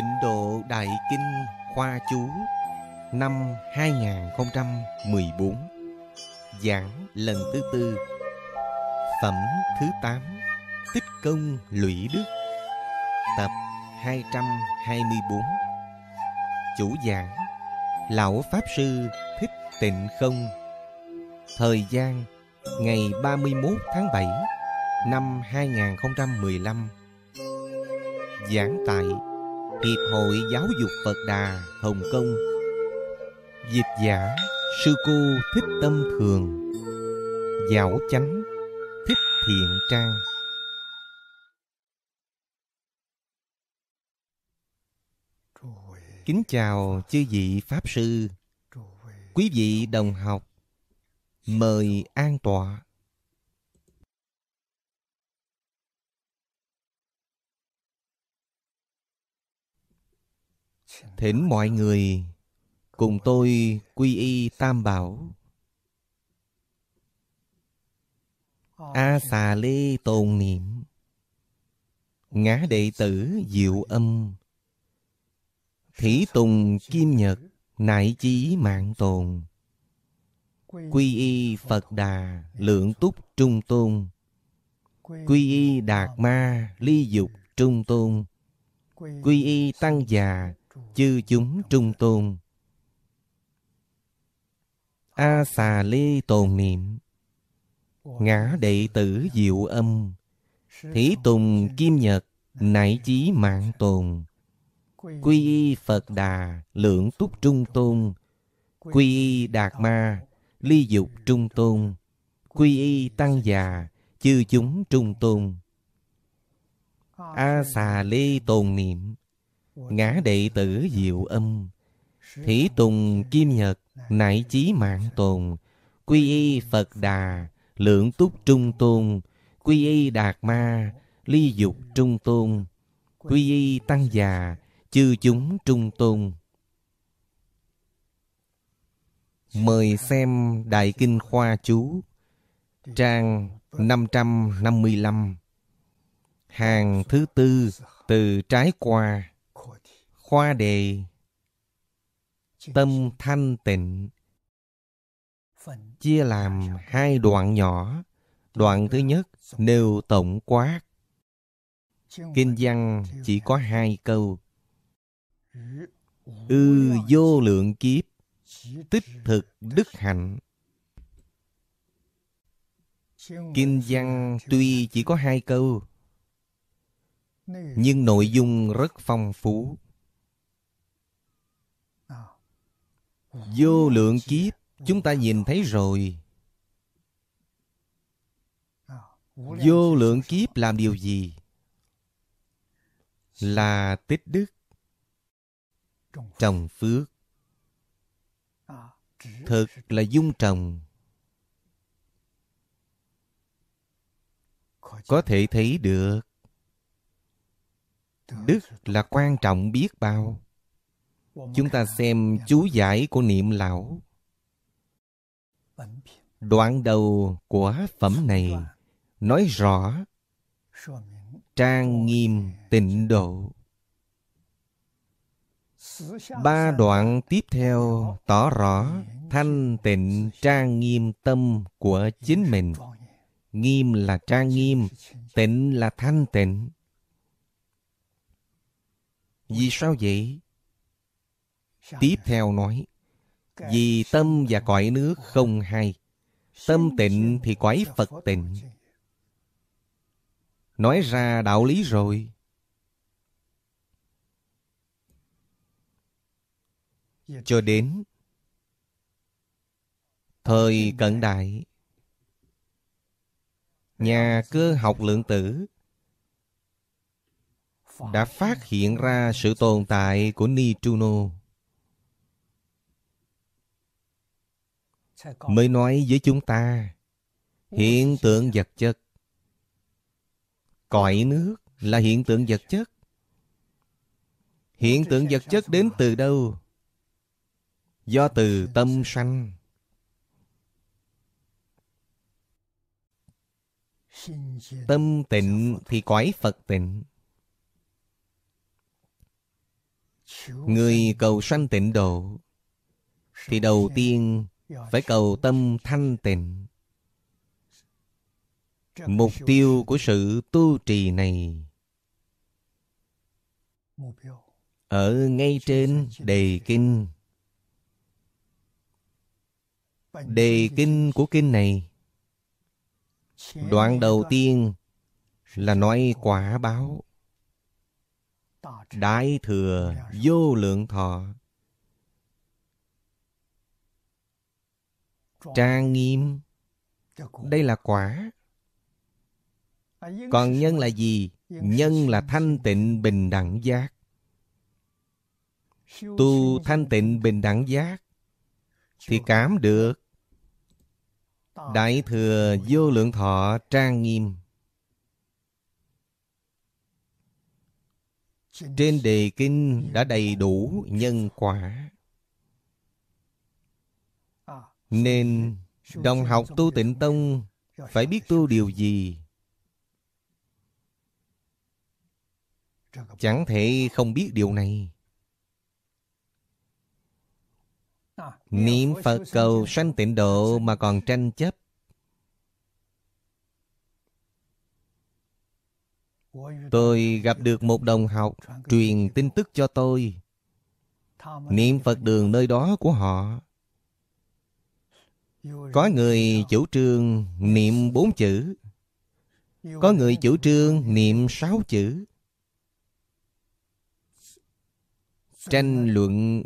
Tịnh độ Đại Kinh Khoa Chú Năm 2014 Giảng lần thứ tư Phẩm thứ tám Tích công lũy đức Tập 224 Chủ giảng Lão Pháp Sư Thích Tịnh Không Thời gian Ngày 31 tháng 7 Năm 2015 Giảng tại Hiệp hội Giáo dục Phật Đà Hồng Kông Dịch giả Sư Cô Thích Tâm Thường giáo Chánh Thích Thiện Trang Kính chào chư vị Pháp Sư Quý vị đồng học Mời an tọa thỉnh mọi người cùng tôi quy y tam bảo a xà lê tồn niệm ngã đệ tử diệu âm thủy tùng kim nhật nại chí mạng tồn quy y phật đà lượng túc trung tôn quy y đạt ma ly dục trung tôn quy y tăng già chư chúng trung tôn a xà lê tồn niệm ngã đệ tử diệu âm thí tùng kim nhật nảy chí mạng tồn quy y phật đà lượng túc trung tôn quy y đạt ma ly dục trung tôn quy y tăng già chư chúng trung tôn a xà lê tồn niệm ngã đệ tử diệu âm thủy tùng kim nhật nại chí mạng tồn quy y phật đà lượng túc trung tôn quy y đạt ma ly dục trung tôn quy y tăng già chư chúng trung tôn mời xem đại kinh khoa chú trang 555 hàng thứ tư từ trái qua Khoa đề Tâm thanh tịnh Chia làm hai đoạn nhỏ Đoạn thứ nhất nêu tổng quát Kinh văn chỉ có hai câu Ư vô lượng kiếp Tích thực đức hạnh Kinh văn tuy chỉ có hai câu Nhưng nội dung rất phong phú Vô lượng kiếp Chúng ta nhìn thấy rồi Vô lượng kiếp làm điều gì? Là tích đức Trồng phước Thực là dung trồng Có thể thấy được Đức là quan trọng biết bao chúng ta xem chú giải của niệm lão đoạn đầu của phẩm này nói rõ trang nghiêm tịnh độ ba đoạn tiếp theo tỏ rõ thanh tịnh trang nghiêm tâm của chính mình nghiêm là trang nghiêm tịnh là thanh tịnh vì sao vậy Tiếp theo nói Vì tâm và cõi nước không hay Tâm tịnh thì cõi Phật tịnh Nói ra đạo lý rồi Cho đến Thời cận đại Nhà cơ học lượng tử đã phát hiện ra sự tồn tại của Nitruno. mới nói với chúng ta hiện tượng vật chất cõi nước là hiện tượng vật chất hiện tượng vật chất đến từ đâu do từ tâm sanh tâm tịnh thì cõi phật tịnh người cầu sanh tịnh độ thì đầu tiên phải cầu tâm thanh tịnh mục tiêu của sự tu trì này ở ngay trên đề kinh đề kinh của kinh này đoạn đầu tiên là nói quả báo đại thừa vô lượng thọ trang nghiêm đây là quả còn nhân là gì nhân là thanh tịnh bình đẳng giác tu thanh tịnh bình đẳng giác thì cảm được đại thừa vô lượng thọ trang nghiêm trên đề kinh đã đầy đủ nhân quả nên đồng học tu tịnh tông phải biết tu điều gì? Chẳng thể không biết điều này. Niệm Phật cầu sanh tịnh độ mà còn tranh chấp. Tôi gặp được một đồng học truyền tin tức cho tôi. Niệm Phật đường nơi đó của họ có người chủ trương niệm bốn chữ Có người chủ trương niệm sáu chữ Tranh luận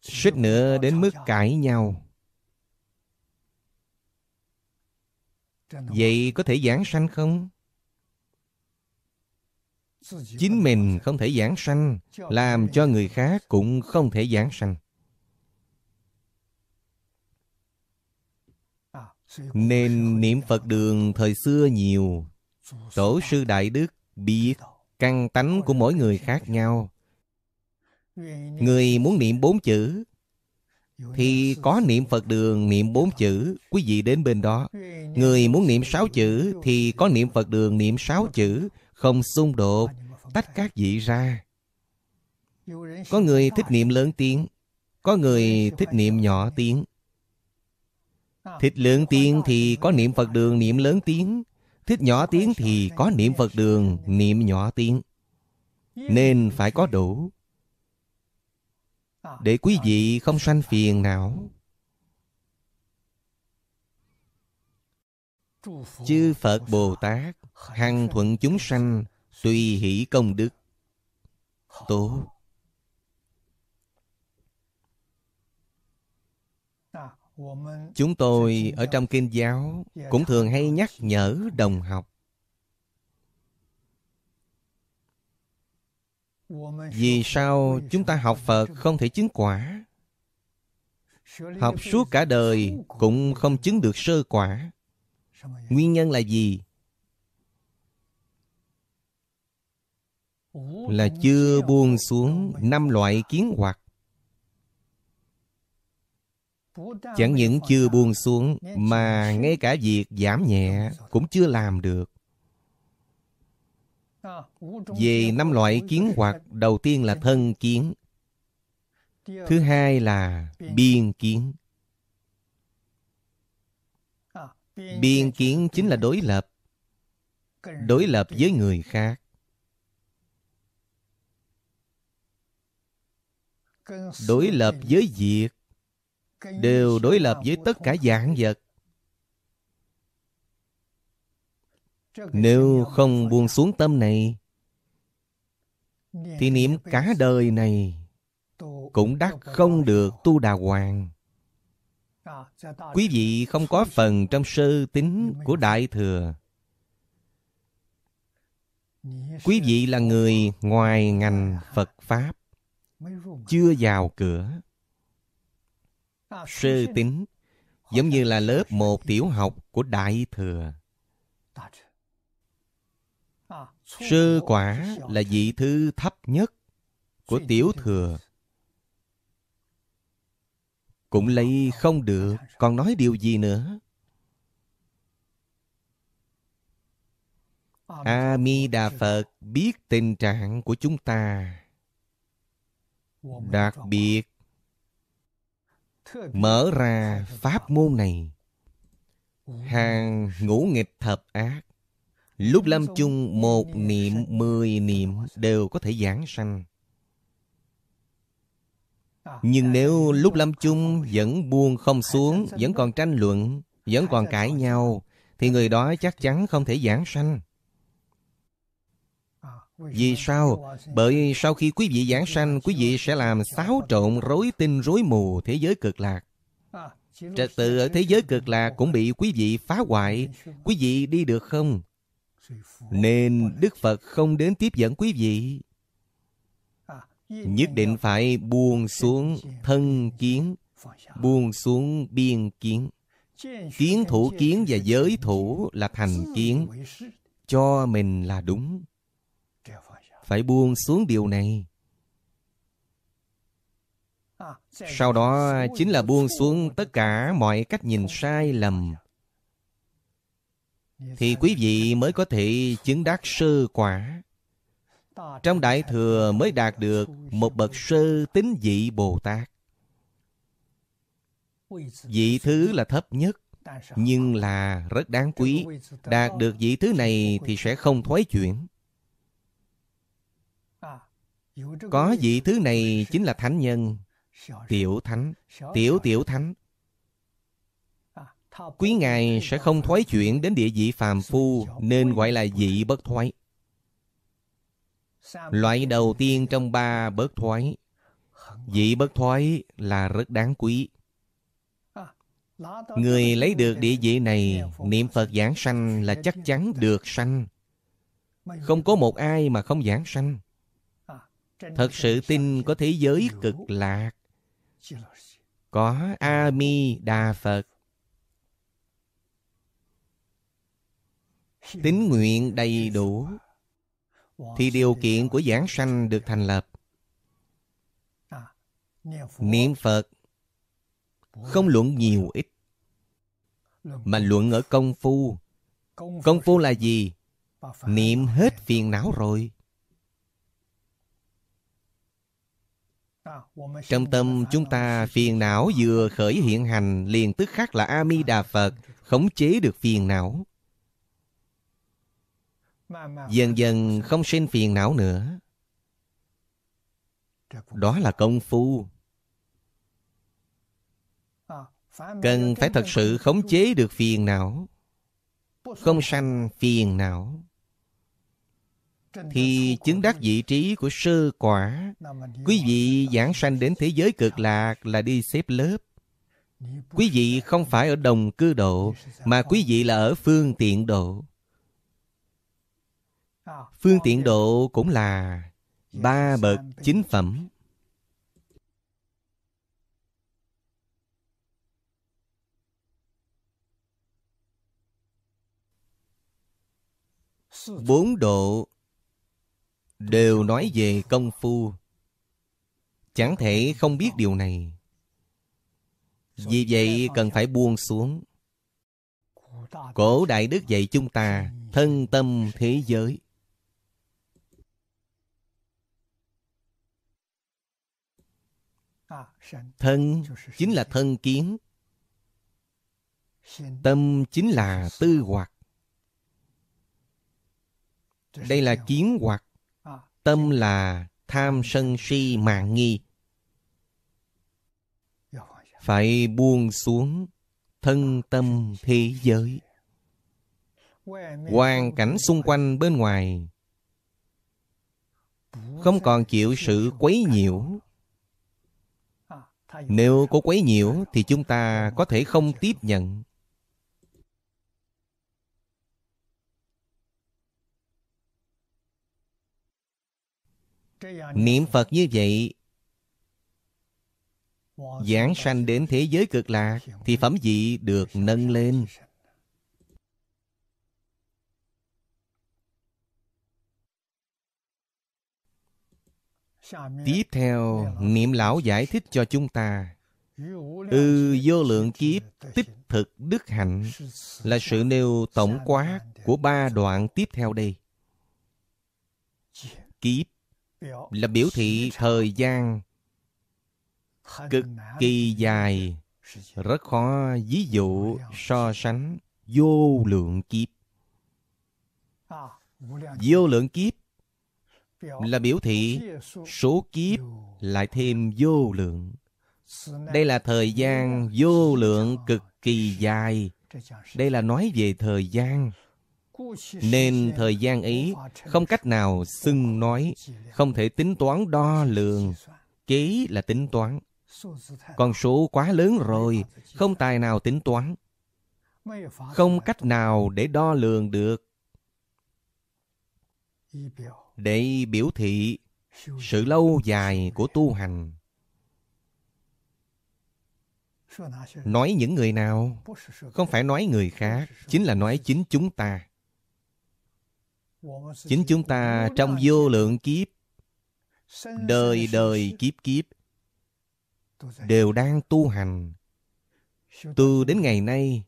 suýt nữa đến mức cãi nhau Vậy có thể giảng sanh không? Chính mình không thể giảng sanh Làm cho người khác cũng không thể giảng sanh Nên niệm Phật đường thời xưa nhiều Tổ sư Đại Đức biết căn tánh của mỗi người khác nhau Người muốn niệm bốn chữ Thì có niệm Phật đường niệm bốn chữ Quý vị đến bên đó Người muốn niệm sáu chữ Thì có niệm Phật đường niệm sáu chữ Không xung đột Tách các vị ra Có người thích niệm lớn tiếng Có người thích niệm nhỏ tiếng Thích lớn tiếng thì có niệm Phật đường niệm lớn tiếng Thích nhỏ tiếng thì có niệm Phật đường niệm nhỏ tiếng Nên phải có đủ Để quý vị không sanh phiền não Chư Phật Bồ Tát Hằng thuận chúng sanh Tùy hỷ công đức Tốt Chúng tôi ở trong kinh giáo cũng thường hay nhắc nhở đồng học. Vì sao chúng ta học Phật không thể chứng quả? Học suốt cả đời cũng không chứng được sơ quả. Nguyên nhân là gì? Là chưa buông xuống năm loại kiến hoặc Chẳng những chưa buông xuống Mà ngay cả việc giảm nhẹ Cũng chưa làm được Về năm loại kiến hoạt Đầu tiên là thân kiến Thứ hai là biên kiến Biên kiến chính là đối lập Đối lập với người khác Đối lập với việc đều đối lập với tất cả dạng vật nếu không buông xuống tâm này thì niệm cả đời này cũng đắc không được tu đà hoàng quý vị không có phần trong sơ tính của đại thừa quý vị là người ngoài ngành phật pháp chưa vào cửa À, sơ tính giống như là lớp một tiểu học của đại thừa à, sơ quả là vị thứ thấp nhất của tiểu thừa cũng lấy không được còn nói điều gì nữa a mi đà phật biết tình trạng của chúng ta đặc biệt mở ra pháp môn này hàng ngũ nghịch thập ác lúc lâm chung một niệm mười niệm đều có thể giảng sanh nhưng nếu lúc lâm chung vẫn buông không xuống vẫn còn tranh luận vẫn còn cãi nhau thì người đó chắc chắn không thể giảng sanh vì sao? Bởi sau khi quý vị giảng sanh, quý vị sẽ làm xáo trộn rối tinh rối mù thế giới cực lạc. Trật tự ở thế giới cực lạc cũng bị quý vị phá hoại. Quý vị đi được không? Nên Đức Phật không đến tiếp dẫn quý vị. Nhất định phải buông xuống thân kiến, buông xuống biên kiến. Kiến thủ kiến và giới thủ là thành kiến. Cho mình là đúng phải buông xuống điều này sau đó chính là buông xuống tất cả mọi cách nhìn sai lầm thì quý vị mới có thể chứng đắc sơ quả trong đại thừa mới đạt được một bậc sơ tín vị bồ tát vị thứ là thấp nhất nhưng là rất đáng quý đạt được vị thứ này thì sẽ không thoái chuyển có vị thứ này chính là thánh nhân Tiểu thánh Tiểu tiểu thánh Quý ngài sẽ không thoái chuyển đến địa vị phàm phu Nên gọi là vị bất thoái Loại đầu tiên trong ba bất thoái Vị bất thoái là rất đáng quý Người lấy được địa vị này Niệm Phật giảng sanh là chắc chắn được sanh Không có một ai mà không giảng sanh thật sự tin có thế giới cực lạc có a mi đà phật tín nguyện đầy đủ thì điều kiện của giảng sanh được thành lập niệm phật không luận nhiều ít mà luận ở công phu công phu là gì niệm hết phiền não rồi Trong tâm chúng ta phiền não vừa khởi hiện hành liền tức khắc là A-mi-đà Phật khống chế được phiền não. Dần dần không sinh phiền não nữa. Đó là công phu. Cần phải thật sự khống chế được phiền não. Không sanh phiền não thì chứng đắc vị trí của sơ quả quý vị giảng sanh đến thế giới cực lạc là đi xếp lớp quý vị không phải ở đồng cư độ mà quý vị là ở phương tiện độ phương tiện độ cũng là ba bậc chính phẩm bốn độ đều nói về công phu. Chẳng thể không biết điều này. Vì vậy cần phải buông xuống. Cổ Đại Đức dạy chúng ta thân tâm thế giới. Thân chính là thân kiến. Tâm chính là tư hoạt. Đây là kiến hoạt Tâm là tham sân si mạng nghi. Phải buông xuống thân tâm thế giới. Hoàn cảnh xung quanh bên ngoài không còn chịu sự quấy nhiễu. Nếu có quấy nhiễu thì chúng ta có thể không tiếp nhận. Niệm Phật như vậy Giảng sanh đến thế giới cực lạc Thì phẩm vị được nâng lên Tiếp theo niệm lão giải thích cho chúng ta Ư ừ, vô lượng kiếp tích thực đức hạnh Là sự nêu tổng quát của ba đoạn tiếp theo đây Kiếp là biểu thị thời gian cực kỳ dài rất khó ví dụ so sánh vô à, lượng kiếp vô lượng kiếp là biểu thị số kiếp lại thêm vô lượng đây là thời gian vô lượng cực kỳ dài đây là nói về thời gian nên thời gian ấy không cách nào xưng nói, không thể tính toán đo lường. Kế là tính toán. Con số quá lớn rồi, không tài nào tính toán. Không cách nào để đo lường được. Để biểu thị sự lâu dài của tu hành. Nói những người nào? Không phải nói người khác, chính là nói chính chúng ta chính chúng ta trong vô lượng kiếp đời đời kiếp kiếp đều đang tu hành từ đến ngày nay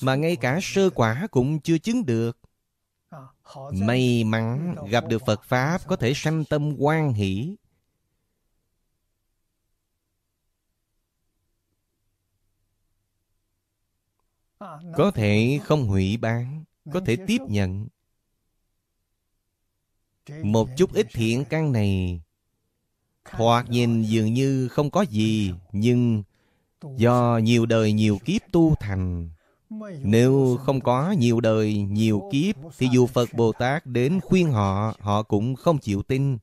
mà ngay cả sơ quả cũng chưa chứng được may mắn gặp được phật pháp có thể sanh tâm quan hỷ có thể không hủy bán có thể tiếp nhận một chút ít thiện căn này Thoạt nhìn dường như không có gì Nhưng do nhiều đời nhiều kiếp tu thành Nếu không có nhiều đời nhiều kiếp Thì dù Phật Bồ Tát đến khuyên họ Họ cũng không chịu tin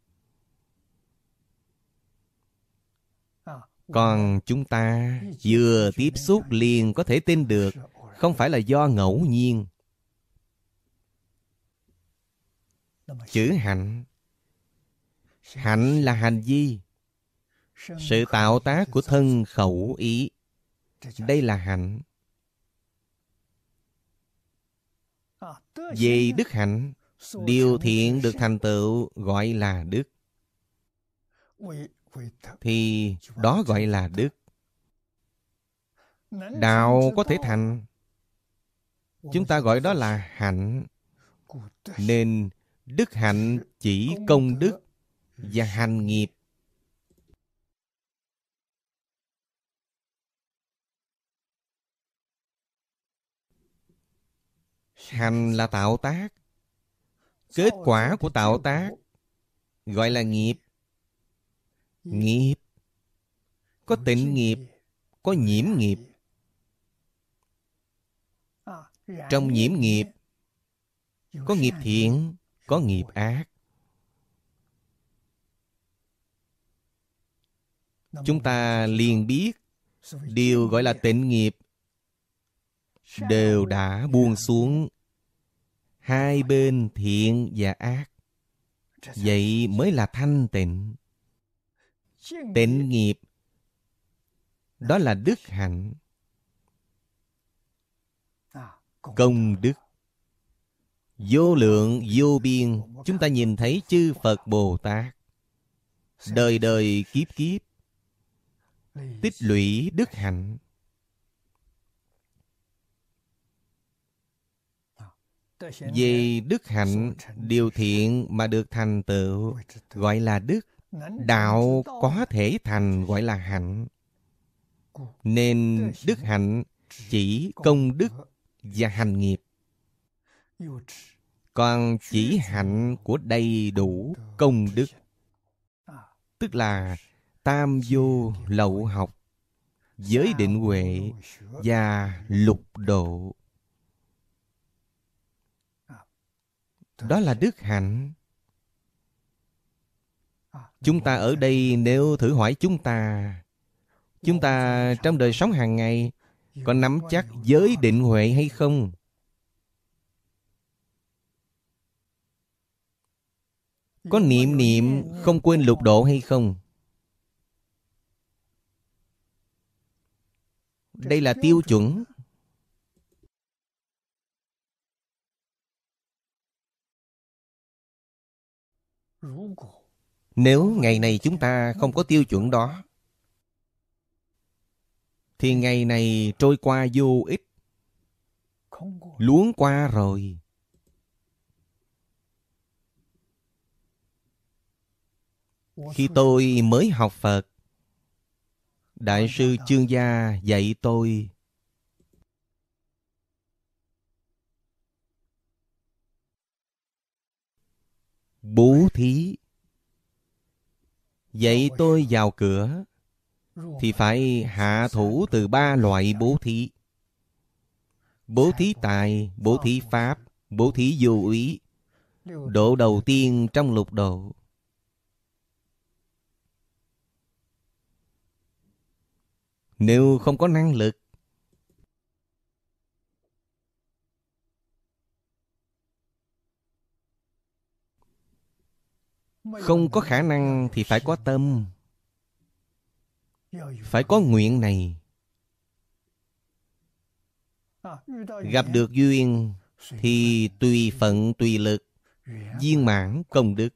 Còn chúng ta vừa tiếp xúc liền có thể tin được Không phải là do ngẫu nhiên chữ hạnh hạnh là hành vi sự tạo tác của thân khẩu ý đây là hạnh về đức hạnh điều thiện được thành tựu gọi là đức thì đó gọi là đức đạo có thể thành chúng ta gọi đó là hạnh nên Đức hạnh chỉ công đức và hành nghiệp. Hành là tạo tác. Kết quả của tạo tác gọi là nghiệp. Nghiệp. Có tịnh nghiệp, có nhiễm nghiệp. À, Trong nhiễm nghiệp có nghiệp thiện có nghiệp ác. Chúng ta liền biết điều gọi là tịnh nghiệp đều đã buông xuống hai bên thiện và ác. Vậy mới là thanh tịnh. Tịnh nghiệp đó là đức hạnh công đức Vô lượng, vô biên Chúng ta nhìn thấy chư Phật Bồ Tát Đời đời kiếp kiếp Tích lũy đức hạnh Vì đức hạnh điều thiện mà được thành tựu Gọi là đức Đạo có thể thành gọi là hạnh Nên đức hạnh chỉ công đức và hành nghiệp còn chỉ hạnh của đầy đủ công đức tức là tam vô lậu học giới định huệ và lục độ đó là đức hạnh chúng ta ở đây nếu thử hỏi chúng ta chúng ta trong đời sống hàng ngày có nắm chắc giới định huệ hay không Có niệm niệm không quên lục độ hay không? Đây là tiêu chuẩn Nếu ngày này chúng ta không có tiêu chuẩn đó Thì ngày này trôi qua vô ích Luống qua rồi Khi tôi mới học Phật Đại dạ, sư dạ. Chương Gia dạy tôi Bố thí Dạy tôi vào cửa Thì phải hạ dạ, thủ từ ba loại bố thí Bố thí tài, bố thí pháp, bố thí vô ý Độ đầu tiên trong lục độ nếu không có năng lực. Không có khả năng thì phải có tâm. Phải có nguyện này. Gặp được duyên thì tùy phận tùy lực, viên mãn công đức.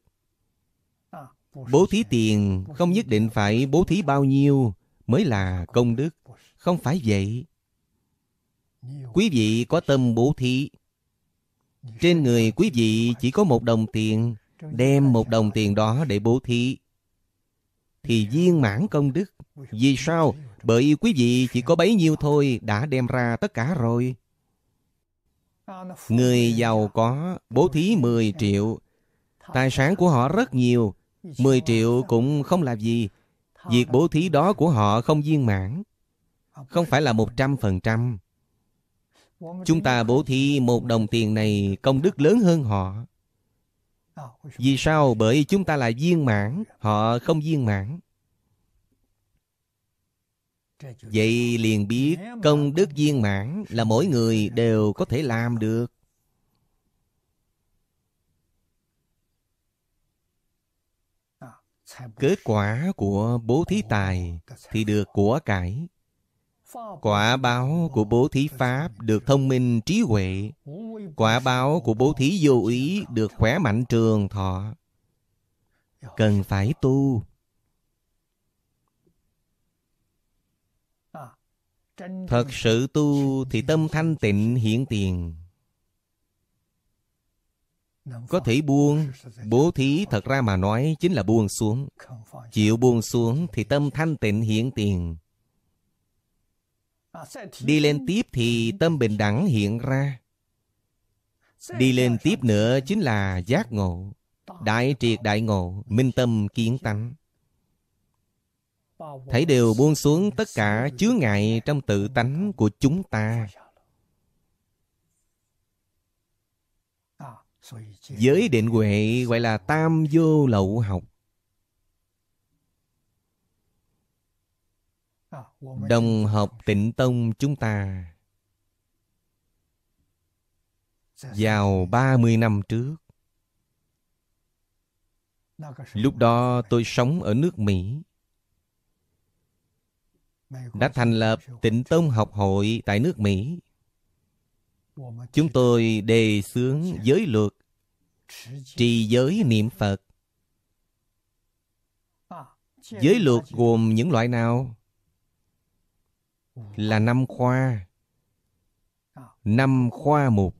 Bố thí tiền không nhất định phải bố thí bao nhiêu, mới là công đức. Không phải vậy. Quý vị có tâm bố thí. Trên người quý vị chỉ có một đồng tiền, đem một đồng tiền đó để bố thí. Thì viên mãn công đức. Vì sao? Bởi quý vị chỉ có bấy nhiêu thôi đã đem ra tất cả rồi. Người giàu có bố thí 10 triệu Tài sản của họ rất nhiều 10 triệu cũng không là gì Việc bố thí đó của họ không viên mãn Không phải là một trăm phần trăm Chúng ta bố thí một đồng tiền này công đức lớn hơn họ Vì sao? Bởi chúng ta là viên mãn Họ không viên mãn Vậy liền biết công đức viên mãn là mỗi người đều có thể làm được Kết quả của bố thí tài thì được của cải. Quả báo của bố thí pháp được thông minh trí huệ. Quả báo của bố thí vô ý được khỏe mạnh trường thọ. Cần phải tu. Thật sự tu thì tâm thanh tịnh hiện tiền. Có thể buông, bố thí thật ra mà nói chính là buông xuống. Chịu buông xuống thì tâm thanh tịnh hiện tiền. Đi lên tiếp thì tâm bình đẳng hiện ra. Đi lên tiếp nữa chính là giác ngộ. Đại triệt đại ngộ, minh tâm kiến tánh. Thấy đều buông xuống tất cả chứa ngại trong tự tánh của chúng ta Giới định huệ gọi là tam vô lậu học. Đồng học tịnh tông chúng ta vào 30 năm trước. Lúc đó tôi sống ở nước Mỹ. Đã thành lập tịnh tông học hội tại nước Mỹ. Chúng tôi đề xướng giới luật Trì giới niệm Phật Giới luật gồm những loại nào? Là năm khoa Năm khoa mục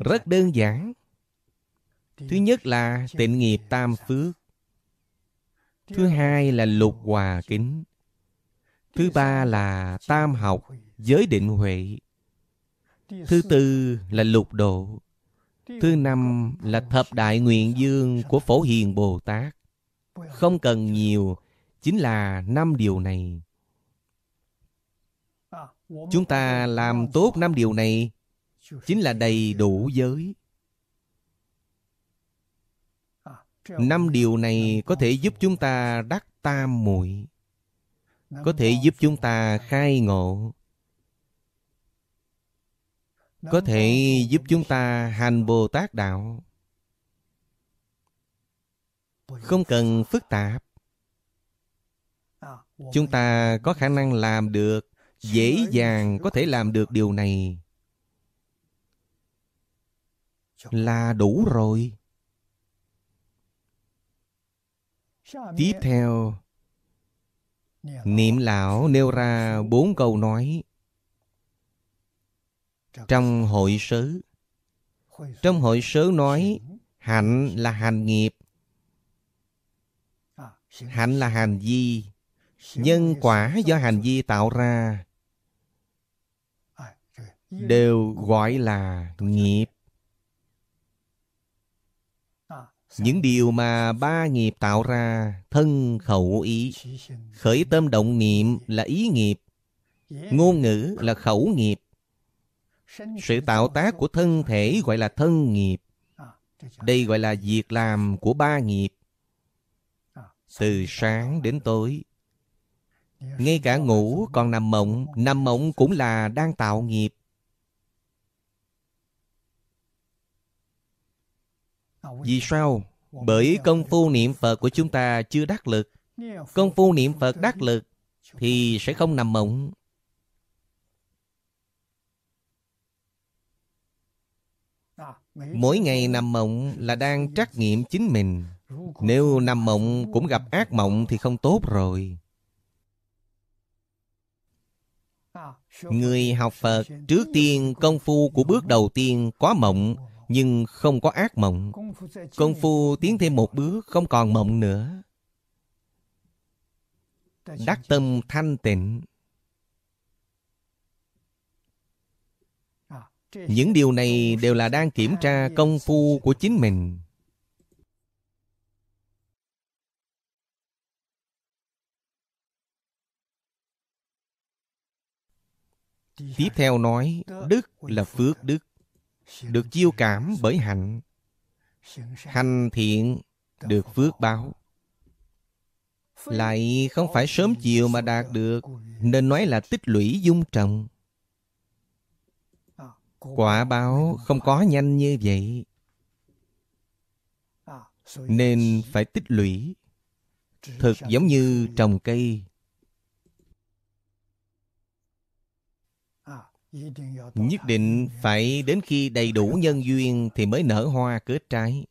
Rất đơn giản Thứ nhất là tịnh nghiệp tam phước Thứ hai là lục hòa kính Thứ ba là tam học giới định huệ Thứ tư là lục độ Thứ năm là thập đại nguyện dương của Phổ Hiền Bồ Tát Không cần nhiều Chính là năm điều này Chúng ta làm tốt năm điều này Chính là đầy đủ giới Năm điều này có thể giúp chúng ta đắc tam muội Có thể giúp chúng ta khai ngộ có thể giúp à, chúng ta hành Bồ Tát Đạo. Không cần phức tạp. Chúng ta có khả năng làm được, dễ dàng có thể làm được điều này là đủ rồi. Tiếp theo, niệm lão nêu ra bốn câu nói trong hội sớ trong hội sớ nói hạnh là hành nghiệp hạnh là hành vi nhân quả do hành vi tạo ra đều gọi là nghiệp những điều mà ba nghiệp tạo ra thân khẩu ý khởi tâm động niệm là ý nghiệp ngôn ngữ là khẩu nghiệp sự tạo tác của thân thể gọi là thân nghiệp. Đây gọi là việc làm của ba nghiệp. Từ sáng đến tối. Ngay cả ngủ còn nằm mộng, nằm mộng cũng là đang tạo nghiệp. Vì sao? Bởi công phu niệm Phật của chúng ta chưa đắc lực. Công phu niệm Phật đắc lực thì sẽ không nằm mộng. Mỗi ngày nằm mộng là đang trắc nghiệm chính mình Nếu nằm mộng cũng gặp ác mộng thì không tốt rồi à, Người học Phật trước tiên công phu của bước đầu tiên có mộng Nhưng không có ác mộng Công phu tiến thêm một bước không còn mộng nữa Đắc tâm thanh tịnh những điều này đều là đang kiểm tra công phu của chính mình tiếp theo nói đức là phước đức được chiêu cảm bởi hạnh hành thiện được phước báo lại không phải sớm chiều mà đạt được nên nói là tích lũy dung trọng quả báo không có nhanh như vậy nên phải tích lũy thực giống như trồng cây nhất định phải đến khi đầy đủ nhân duyên thì mới nở hoa kết trái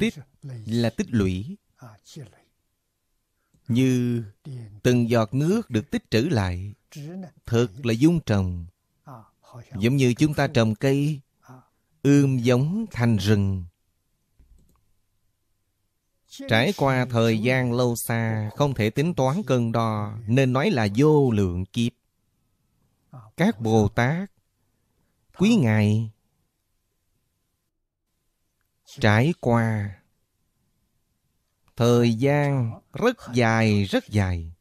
tích là tích lũy như từng giọt nước được tích trữ lại À? Thật là dung trồng à, Giống như chúng ta trồng cây à. Ươm giống thành rừng Trải qua thời gian lâu xa Không thể tính toán cân đo Nên nói là vô lượng kiếp Các Bồ Tát Quý Ngài Trải qua Thời gian rất dài rất dài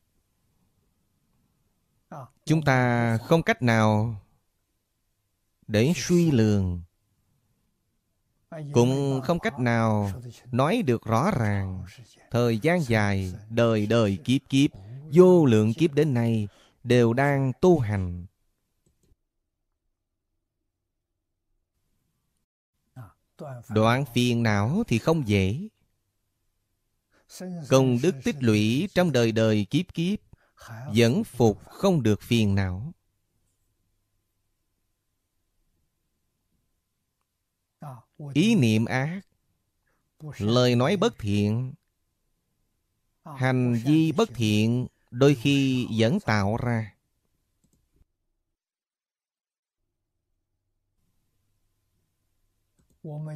chúng ta không cách nào để suy lường cũng không cách nào nói được rõ ràng thời gian dài đời đời kiếp kiếp vô lượng kiếp đến nay đều đang tu hành đoạn phiền não thì không dễ công đức tích lũy trong đời đời kiếp kiếp vẫn phục không được phiền não ý niệm ác lời nói bất thiện hành vi bất thiện đôi khi vẫn tạo ra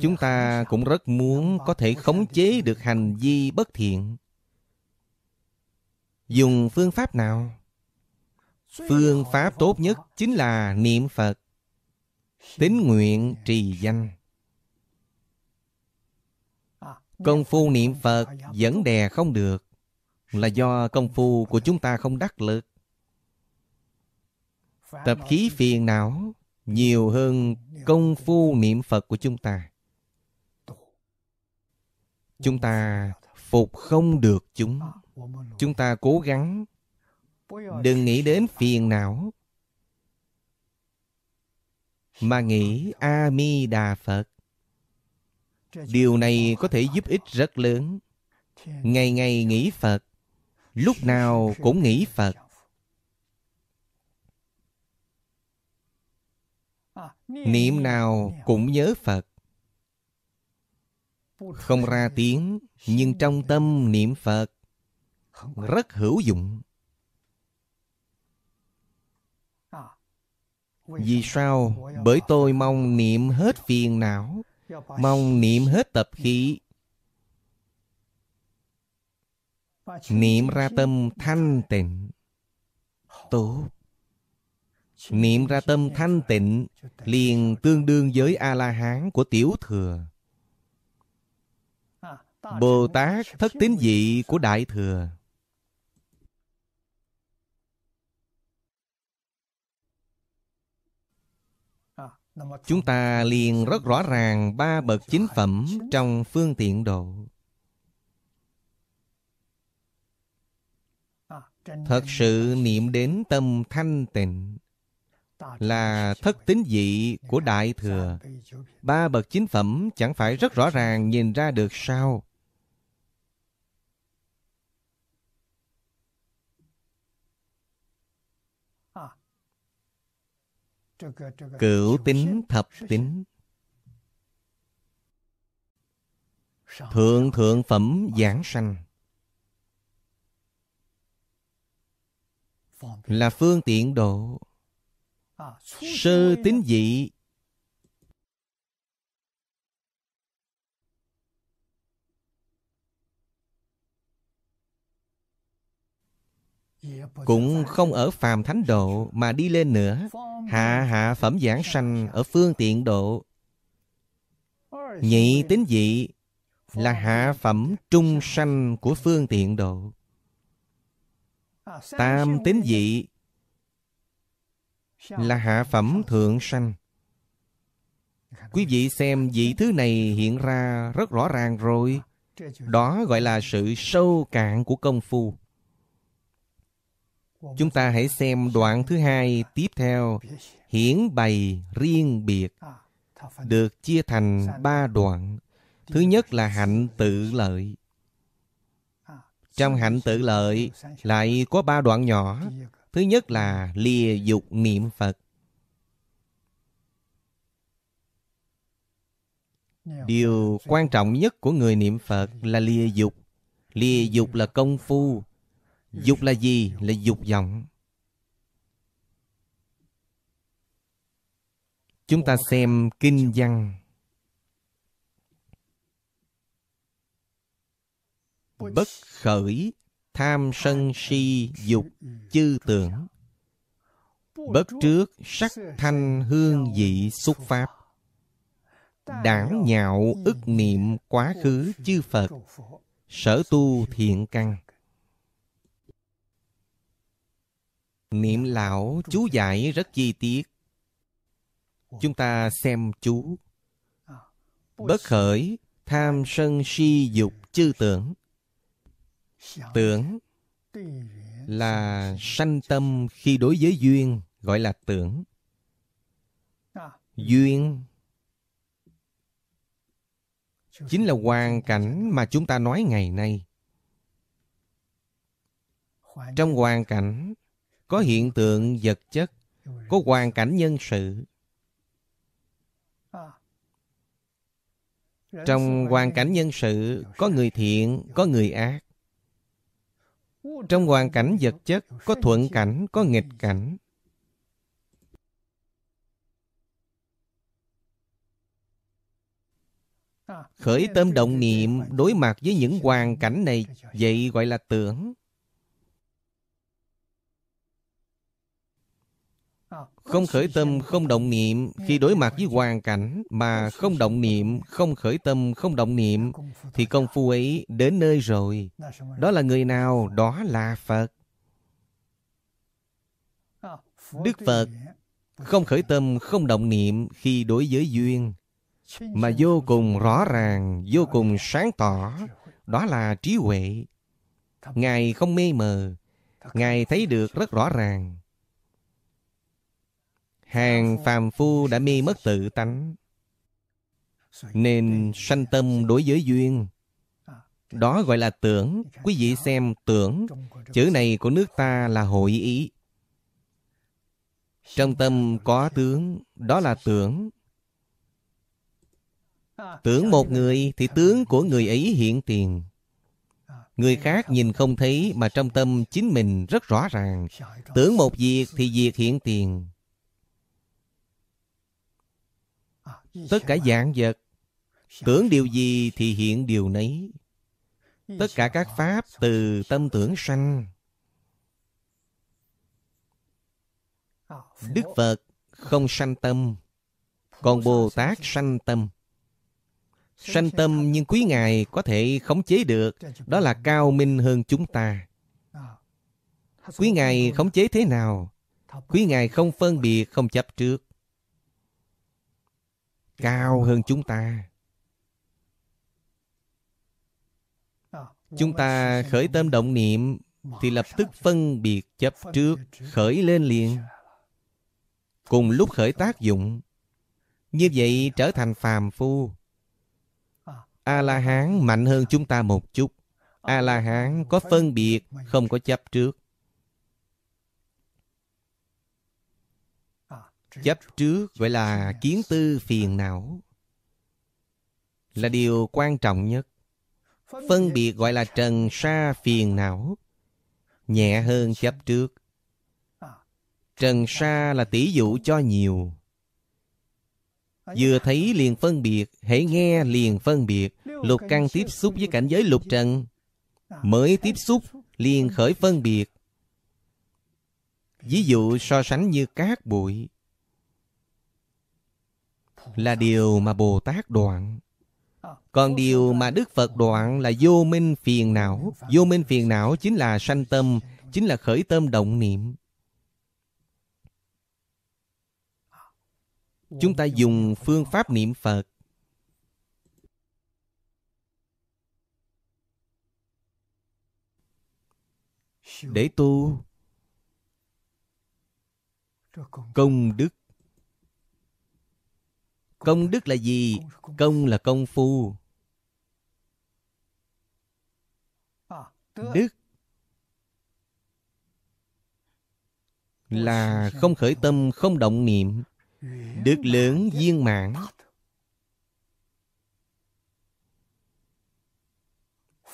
chúng ta cũng rất muốn có thể khống chế được hành vi bất thiện Dùng phương pháp nào? Phương pháp tốt nhất chính là niệm Phật, tín nguyện trì danh. Công phu niệm Phật vẫn đè không được là do công phu của chúng ta không đắc lực. Tập khí phiền não nhiều hơn công phu niệm Phật của chúng ta. Chúng ta phục không được chúng chúng ta cố gắng đừng nghĩ đến phiền não mà nghĩ a mi đà phật điều này có thể giúp ích rất lớn ngày ngày nghĩ phật lúc nào cũng nghĩ phật niệm nào cũng nhớ phật không ra tiếng nhưng trong tâm niệm phật rất hữu dụng. Vì sao? Bởi tôi mong niệm hết phiền não, mong niệm hết tập khí. Niệm ra tâm thanh tịnh. Tốt. Niệm ra tâm thanh tịnh liền tương đương với A-la-hán của tiểu thừa. Bồ Tát thất tín dị của đại thừa. chúng ta liền rất rõ ràng ba bậc chính phẩm trong phương tiện độ thật sự niệm đến tâm thanh tịnh là thất tính dị của đại thừa ba bậc chính phẩm chẳng phải rất rõ ràng nhìn ra được sao cửu tính thập tính thượng thượng phẩm giảng sanh là phương tiện độ sơ tín dị cũng không ở phàm thánh độ mà đi lên nữa hạ hạ phẩm giảng sanh ở phương tiện độ nhị tính dị là hạ phẩm trung sanh của phương tiện độ tam tính dị là hạ phẩm thượng sanh quý vị xem vị thứ này hiện ra rất rõ ràng rồi đó gọi là sự sâu cạn của công phu Chúng ta hãy xem đoạn thứ hai tiếp theo Hiển bày riêng biệt Được chia thành ba đoạn Thứ nhất là hạnh tự lợi Trong hạnh tự lợi lại có ba đoạn nhỏ Thứ nhất là lìa dục niệm Phật Điều quan trọng nhất của người niệm Phật là lìa dục Lìa dục là công phu Dục là gì? Là dục vọng Chúng ta xem kinh văn Bất khởi tham sân si dục chư tưởng Bất trước sắc thanh hương vị xúc pháp Đảng nhạo ức niệm quá khứ chư Phật Sở tu thiện căn Niệm lão chú giải rất chi tiết. Chúng ta xem chú. Bất khởi, tham sân si dục chư tưởng. Tưởng là sanh tâm khi đối với duyên gọi là tưởng. Duyên chính là hoàn cảnh mà chúng ta nói ngày nay. Trong hoàn cảnh có hiện tượng vật chất, có hoàn cảnh nhân sự. Trong hoàn cảnh nhân sự có người thiện, có người ác. Trong hoàn cảnh vật chất có thuận cảnh, có nghịch cảnh. Khởi tâm động niệm đối mặt với những hoàn cảnh này Vậy gọi là tưởng Không khởi tâm, không động niệm Khi đối mặt với hoàn cảnh Mà không động niệm, không khởi tâm, không động niệm Thì công phu ấy đến nơi rồi Đó là người nào? Đó là Phật Đức Phật không khởi tâm, không động niệm khi đối với duyên Mà vô cùng rõ ràng, vô cùng sáng tỏ Đó là trí huệ Ngài không mê mờ Ngài thấy được rất rõ ràng Hàng phàm phu đã mê mất tự tánh Nên sanh tâm đối với duyên Đó gọi là tưởng Quý vị xem tưởng Chữ này của nước ta là hội ý Trong tâm có tướng Đó là tưởng Tưởng một người thì tướng của người ấy hiện tiền Người khác nhìn không thấy mà trong tâm chính mình rất rõ ràng. Tưởng một việc thì việc hiện tiền. Tất cả dạng vật Tưởng điều gì thì hiện điều nấy Tất cả các pháp từ tâm tưởng sanh Đức Phật không sanh tâm Còn Bồ Tát sanh tâm Sanh tâm nhưng quý Ngài có thể khống chế được Đó là cao minh hơn chúng ta Quý Ngài khống chế thế nào? Quý Ngài không phân biệt, không chấp trước cao hơn chúng ta à, chúng ta khởi tâm động niệm thì lập tức phân biệt chấp trước khởi lên liền cùng lúc khởi tác dụng như vậy trở thành phàm phu a la hán mạnh hơn chúng ta một chút a la hán có phân biệt không có chấp trước Chấp trước gọi là kiến tư phiền não Là điều quan trọng nhất Phân biệt gọi là trần sa phiền não Nhẹ hơn chấp trước Trần sa là tỷ dụ cho nhiều Vừa thấy liền phân biệt Hãy nghe liền phân biệt Lục căn tiếp xúc với cảnh giới lục trần Mới tiếp xúc liền khởi phân biệt Ví dụ so sánh như cát bụi là điều mà Bồ Tát đoạn. Còn điều mà Đức Phật đoạn là vô minh phiền não. Vô minh phiền não chính là sanh tâm, chính là khởi tâm động niệm. Chúng ta dùng phương pháp niệm Phật để tu công đức Công đức là gì? Công là công phu. Đức là không khởi tâm, không động niệm. Đức lớn viên mãn.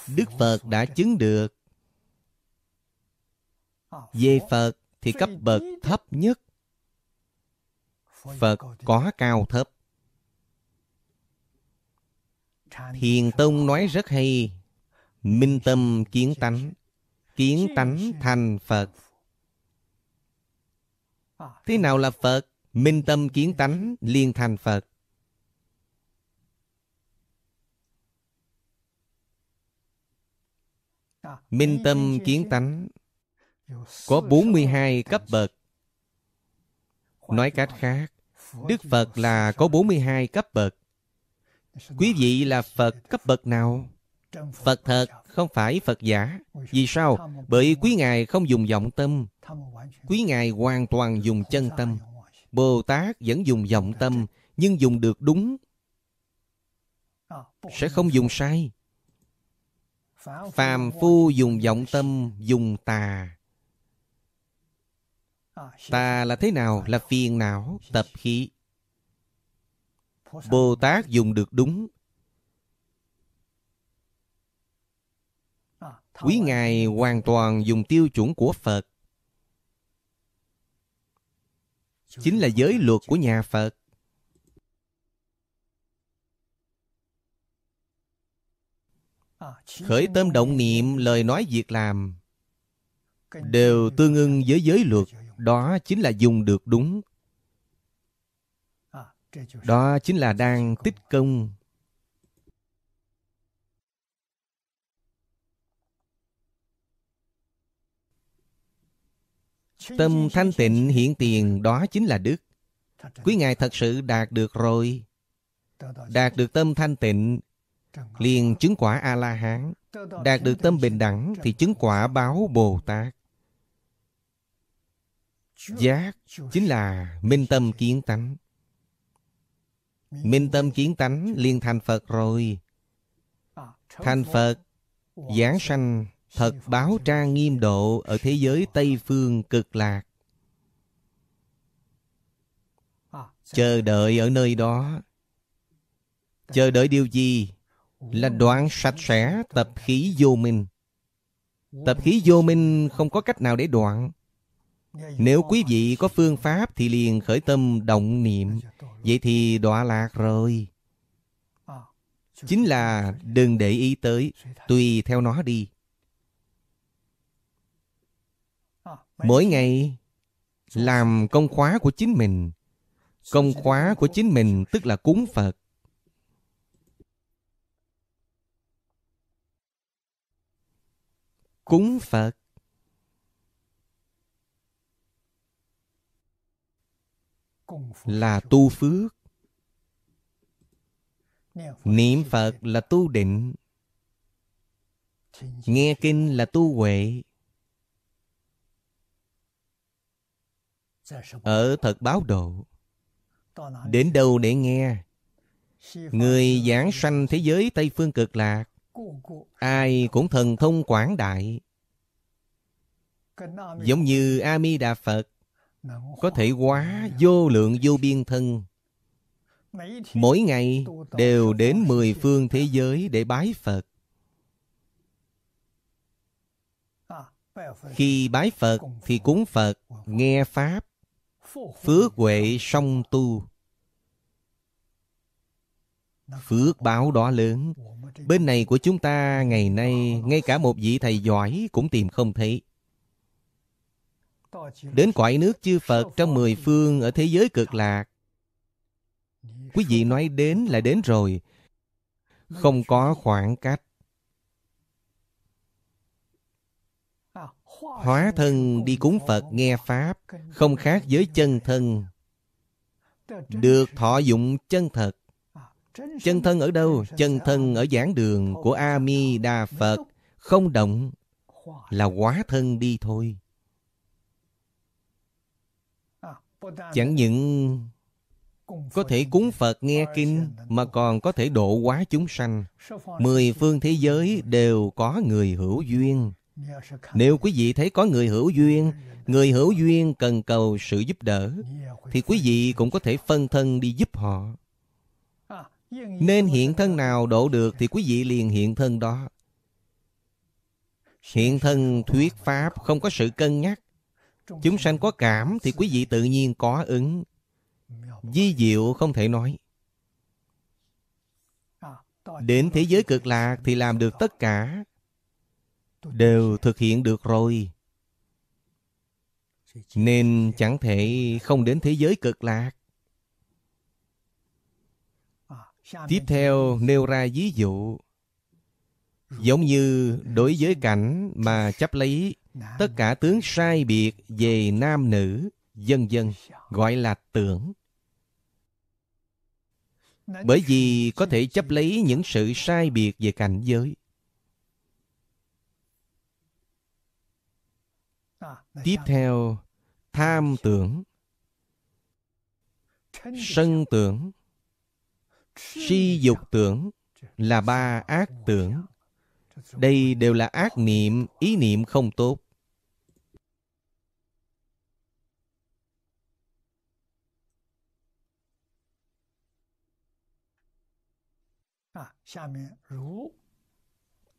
Đức Phật đã chứng được. Về Phật thì cấp bậc thấp nhất. Phật có cao thấp. Thiền Tông nói rất hay Minh tâm kiến tánh Kiến tánh thành Phật Thế nào là Phật? Minh tâm kiến tánh liên thành Phật Minh tâm kiến tánh Có 42 cấp bậc Nói cách khác Đức Phật là có 42 cấp bậc quý vị là phật cấp bậc nào phật thật không phải phật giả vì sao bởi quý ngài không dùng vọng tâm quý ngài hoàn toàn dùng chân tâm bồ tát vẫn dùng vọng tâm nhưng dùng được đúng sẽ không dùng sai phàm phu dùng vọng tâm dùng tà tà là thế nào là phiền não tập khí Bồ Tát dùng được đúng Quý Ngài hoàn toàn dùng tiêu chuẩn của Phật Chính là giới luật của nhà Phật Khởi tâm động niệm, lời nói việc làm Đều tương ưng với giới luật Đó chính là dùng được đúng đó chính là đang tích công Tâm thanh tịnh hiện tiền đó chính là đức. Quý ngài thật sự đạt được rồi. Đạt được tâm thanh tịnh liền chứng quả A La Hán. Đạt được tâm bình đẳng thì chứng quả báo Bồ Tát. Giác chính là minh tâm kiến tánh. Minh tâm kiến tánh liền thành Phật rồi Thành Phật giáng sanh Thật báo trang nghiêm độ Ở thế giới Tây Phương cực lạc Chờ đợi ở nơi đó Chờ đợi điều gì? Là đoạn sạch sẽ tập khí vô minh Tập khí vô minh không có cách nào để đoạn nếu quý vị có phương pháp thì liền khởi tâm động niệm, vậy thì đọa lạc rồi. Chính là đừng để ý tới, tùy theo nó đi. Mỗi ngày làm công khóa của chính mình. Công khóa của chính mình tức là cúng Phật. Cúng Phật là tu phước niệm phật là tu định nghe kinh là tu huệ ở thật báo độ đến đâu để nghe người giảng sanh thế giới tây phương cực lạc ai cũng thần thông quảng đại giống như ami đà phật có thể quá vô lượng vô biên thân mỗi ngày đều đến mười phương thế giới để bái phật khi bái phật thì cúng phật nghe pháp phước huệ song tu phước báo đó lớn bên này của chúng ta ngày nay ngay cả một vị thầy giỏi cũng tìm không thấy đến cõi nước chư Phật trong mười phương ở thế giới cực lạc. Quý vị nói đến là đến rồi, không có khoảng cách. Hóa thân đi cúng Phật nghe Pháp, không khác với chân thân. Được thọ dụng chân thật. Chân thân ở đâu? Chân thân ở giảng đường của a đà Phật, không động là hóa thân đi thôi. Chẳng những có thể cúng Phật nghe kinh mà còn có thể độ hóa chúng sanh. Mười phương thế giới đều có người hữu duyên. Nếu quý vị thấy có người hữu duyên, người hữu duyên cần cầu sự giúp đỡ, thì quý vị cũng có thể phân thân đi giúp họ. Nên hiện thân nào độ được thì quý vị liền hiện thân đó. Hiện thân thuyết pháp không có sự cân nhắc. Chúng sanh có cảm thì quý vị tự nhiên có ứng. Di diệu không thể nói. Đến thế giới cực lạc thì làm được tất cả. Đều thực hiện được rồi. Nên chẳng thể không đến thế giới cực lạc. Tiếp theo nêu ra ví dụ Giống như đối với cảnh mà chấp lấy tất cả tướng sai biệt về nam nữ, dân dân, gọi là tưởng. Bởi vì có thể chấp lấy những sự sai biệt về cảnh giới. Tiếp theo, tham tưởng, sân tưởng, si dục tưởng là ba ác tưởng. Đây đều là ác niệm, ý niệm không tốt.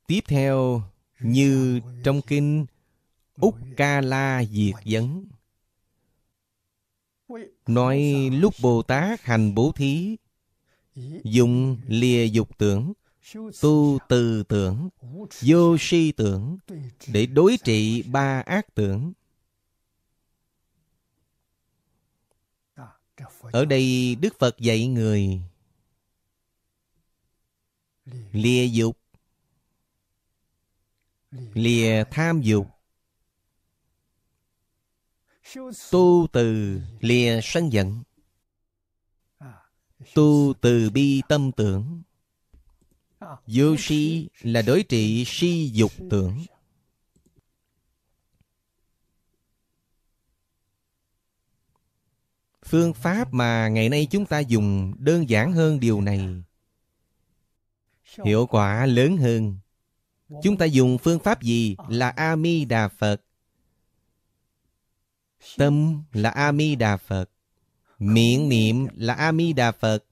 Tiếp theo như trong kinh Úc Ca La Diệt Vấn Nói lúc Bồ Tát hành bố thí Dùng lìa dục tưởng Tu từ tưởng Vô si tưởng Để đối trị ba ác tưởng Ở đây Đức Phật dạy người lìa dục lìa tham dục tu từ lìa sân giận tu từ bi tâm tưởng vô si là đối trị si dục tưởng phương pháp mà ngày nay chúng ta dùng đơn giản hơn điều này hiệu quả lớn hơn. Chúng ta dùng phương pháp gì là a mi Đà Phật? Tâm là a mi Đà Phật. Miệng niệm là a mi Đà Phật.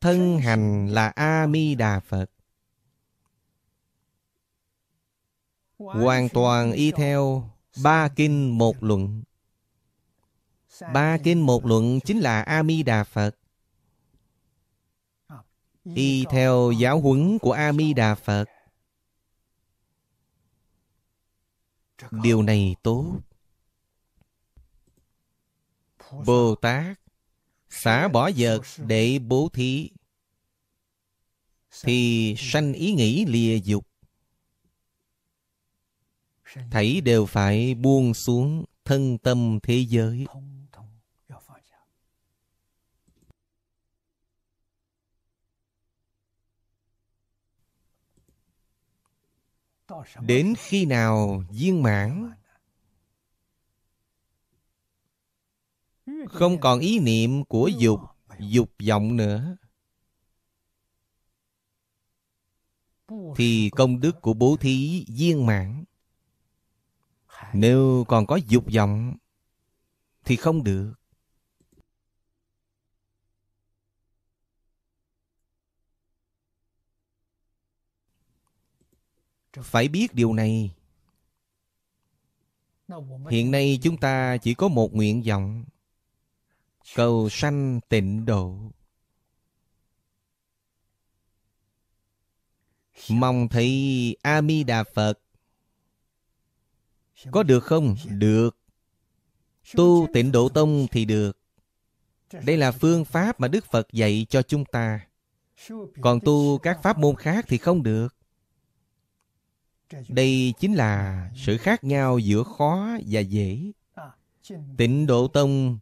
Thân hành là A mi Đà Phật. Hoàn toàn y theo ba kinh một luận. Ba kinh một luận chính là A mi Đà Phật y theo giáo huấn của a mi đà phật điều này tốt bồ tát xả bỏ vật để bố thí thì sanh ý nghĩ lìa dục thấy đều phải buông xuống thân tâm thế giới đến khi nào viên mãn không còn ý niệm của dục dục vọng nữa thì công đức của bố thí viên mãn nếu còn có dục vọng thì không được phải biết điều này hiện nay chúng ta chỉ có một nguyện vọng cầu sanh tịnh độ mong thấy a di đà phật có được không được tu tịnh độ tông thì được đây là phương pháp mà đức phật dạy cho chúng ta còn tu các pháp môn khác thì không được đây chính là sự khác nhau giữa khó và dễ tịnh độ tông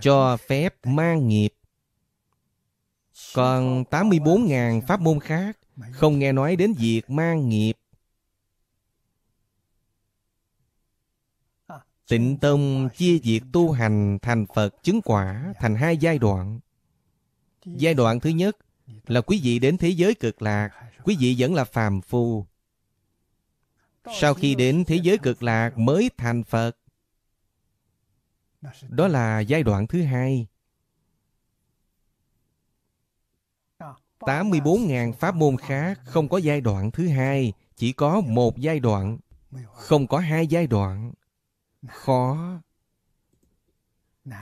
cho phép mang nghiệp còn 84.000 pháp môn khác không nghe nói đến việc mang nghiệp Tịnh Tông chia việc tu hành thành Phật chứng quả thành hai giai đoạn. Giai đoạn thứ nhất là quý vị đến thế giới cực lạc, quý vị vẫn là phàm phu. Sau khi đến thế giới cực lạc mới thành Phật. Đó là giai đoạn thứ hai. 84.000 pháp môn khác không có giai đoạn thứ hai, chỉ có một giai đoạn, không có hai giai đoạn. Khó.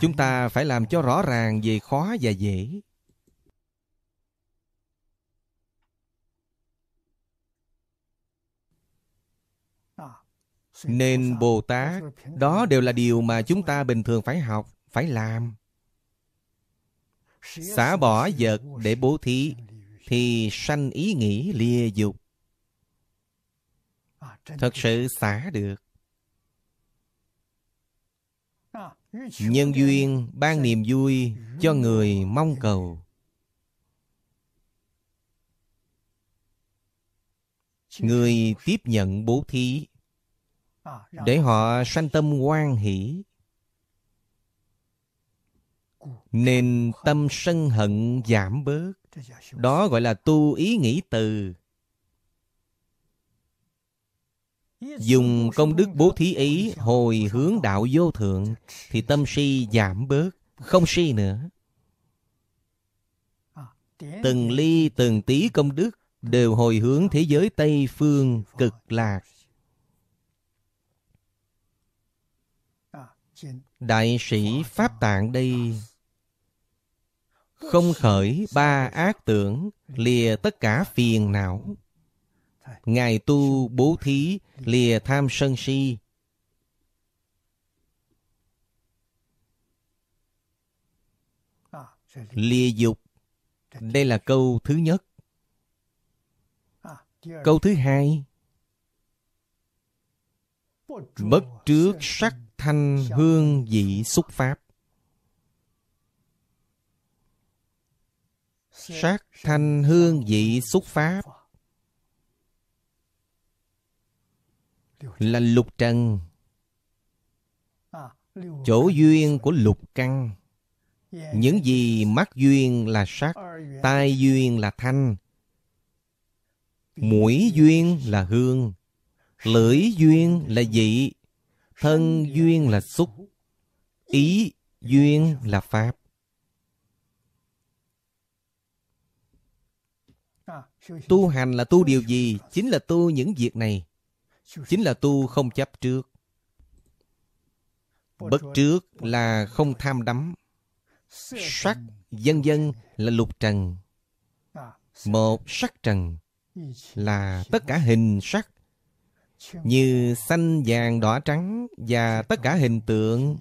Chúng ta phải làm cho rõ ràng về khó và dễ. Nên Bồ Tát, đó đều là điều mà chúng ta bình thường phải học, phải làm. Xả bỏ vật để bố thí, thì sanh ý nghĩ lìa dục. Thật sự xả được. Nhân duyên ban niềm vui cho người mong cầu. Người tiếp nhận bố thí Ờ, để họ sanh tâm quan hỷ nên tâm sân hận giảm bớt đó gọi là tu ý nghĩ từ dùng công đức bố thí ý hồi hướng đạo vô thượng thì tâm si giảm bớt không si nữa ờ, từng ly từng tí công đức đều hồi hướng thế giới tây phương cực lạc Đại sĩ Pháp Tạng đây Không khởi ba ác tưởng Lìa tất cả phiền não Ngài tu bố thí Lìa tham sân si Lìa dục Đây là câu thứ nhất Câu thứ hai Bất trước sắc thanh hương vị xúc pháp sát thanh hương vị xúc pháp là lục trần chỗ duyên của lục căn những gì mắt duyên là sắc tai duyên là thanh mũi duyên là hương lưỡi duyên là vị Thân duyên là xúc Ý duyên là pháp Tu hành là tu điều gì? Chính là tu những việc này Chính là tu không chấp trước Bất trước là không tham đắm Sắc dân dân là lục trần Một sắc trần là tất cả hình sắc như xanh vàng đỏ trắng và tất cả hình tượng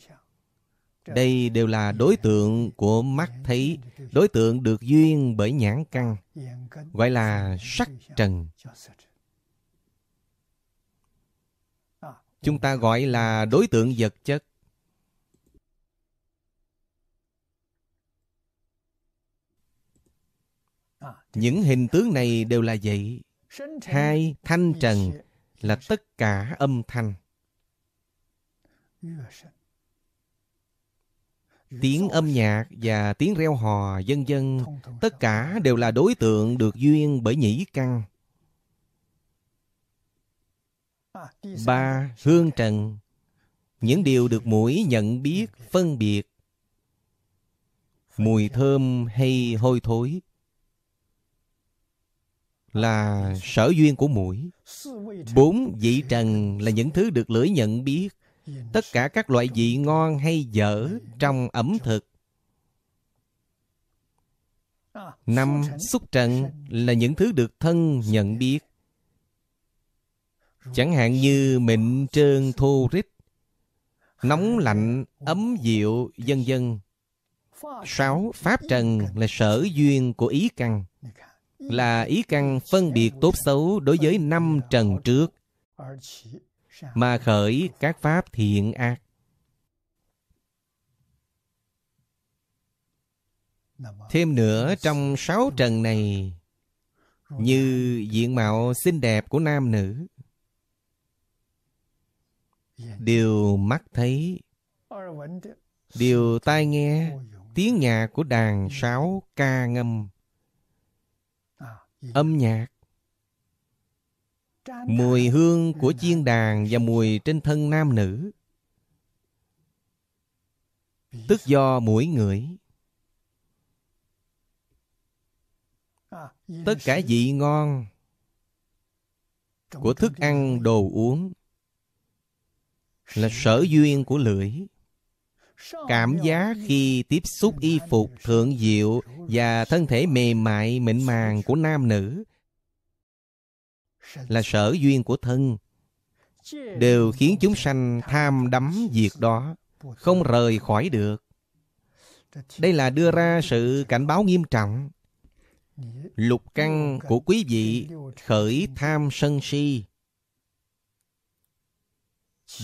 đây đều là đối tượng của mắt thấy đối tượng được duyên bởi nhãn căn gọi là sắc trần chúng ta gọi là đối tượng vật chất những hình tướng này đều là vậy hai thanh trần là tất cả âm thanh. Tiếng âm nhạc và tiếng reo hò dân dân tất cả đều là đối tượng được duyên bởi nhĩ căn. Ba, hương trần Những điều được mũi nhận biết, phân biệt Mùi thơm hay hôi thối là sở duyên của mũi bốn vị trần là những thứ được lưỡi nhận biết tất cả các loại vị ngon hay dở trong ẩm thực năm xúc trần là những thứ được thân nhận biết chẳng hạn như mịn trơn thô rít nóng lạnh ấm dịu vân vân sáu pháp trần là sở duyên của ý căn là ý căn phân biệt tốt xấu đối với năm trần trước mà khởi các pháp thiện ác thêm nữa trong sáu trần này như diện mạo xinh đẹp của nam nữ đều mắt thấy điều tai nghe tiếng nhạc của đàn sáo ca ngâm âm nhạc mùi hương của chiên đàn và mùi trên thân nam nữ tức do mũi ngửi tất cả vị ngon của thức ăn đồ uống là sở duyên của lưỡi cảm giác khi tiếp xúc y phục thượng diệu và thân thể mềm mại mịn màng của nam nữ là sở duyên của thân đều khiến chúng sanh tham đắm việc đó không rời khỏi được đây là đưa ra sự cảnh báo nghiêm trọng lục căn của quý vị khởi tham sân si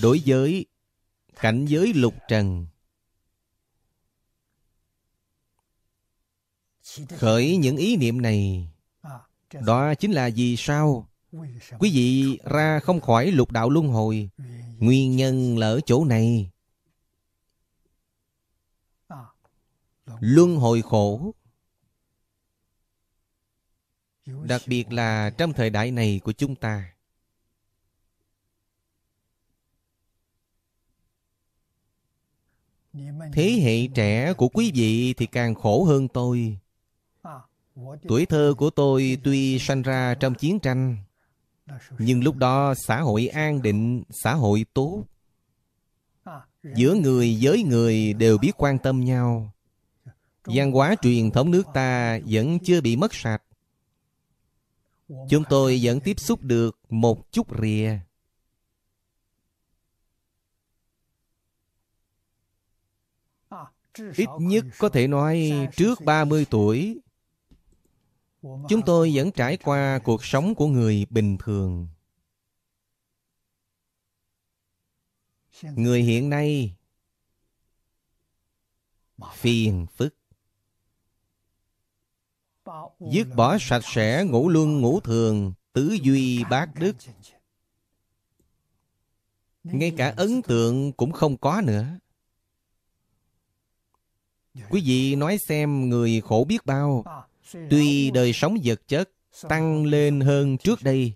đối với cảnh giới lục trần khởi những ý niệm này đó chính là vì sao quý vị ra không khỏi lục đạo luân hồi nguyên nhân là ở chỗ này luân hồi khổ đặc biệt là trong thời đại này của chúng ta thế hệ trẻ của quý vị thì càng khổ hơn tôi Tuổi thơ của tôi tuy sanh ra trong chiến tranh Nhưng lúc đó xã hội an định, xã hội tốt Giữa người với người đều biết quan tâm nhau văn hóa truyền thống nước ta vẫn chưa bị mất sạch chúng tôi vẫn tiếp xúc được một chút rìa ít nhất có thể nói trước 30 tuổi chúng tôi vẫn trải qua cuộc sống của người bình thường người hiện nay phiền phức dứt bỏ sạch sẽ ngủ luân ngủ thường tứ duy bát đức ngay cả ấn tượng cũng không có nữa quý vị nói xem người khổ biết bao Tuy đời sống vật chất tăng lên hơn trước đây,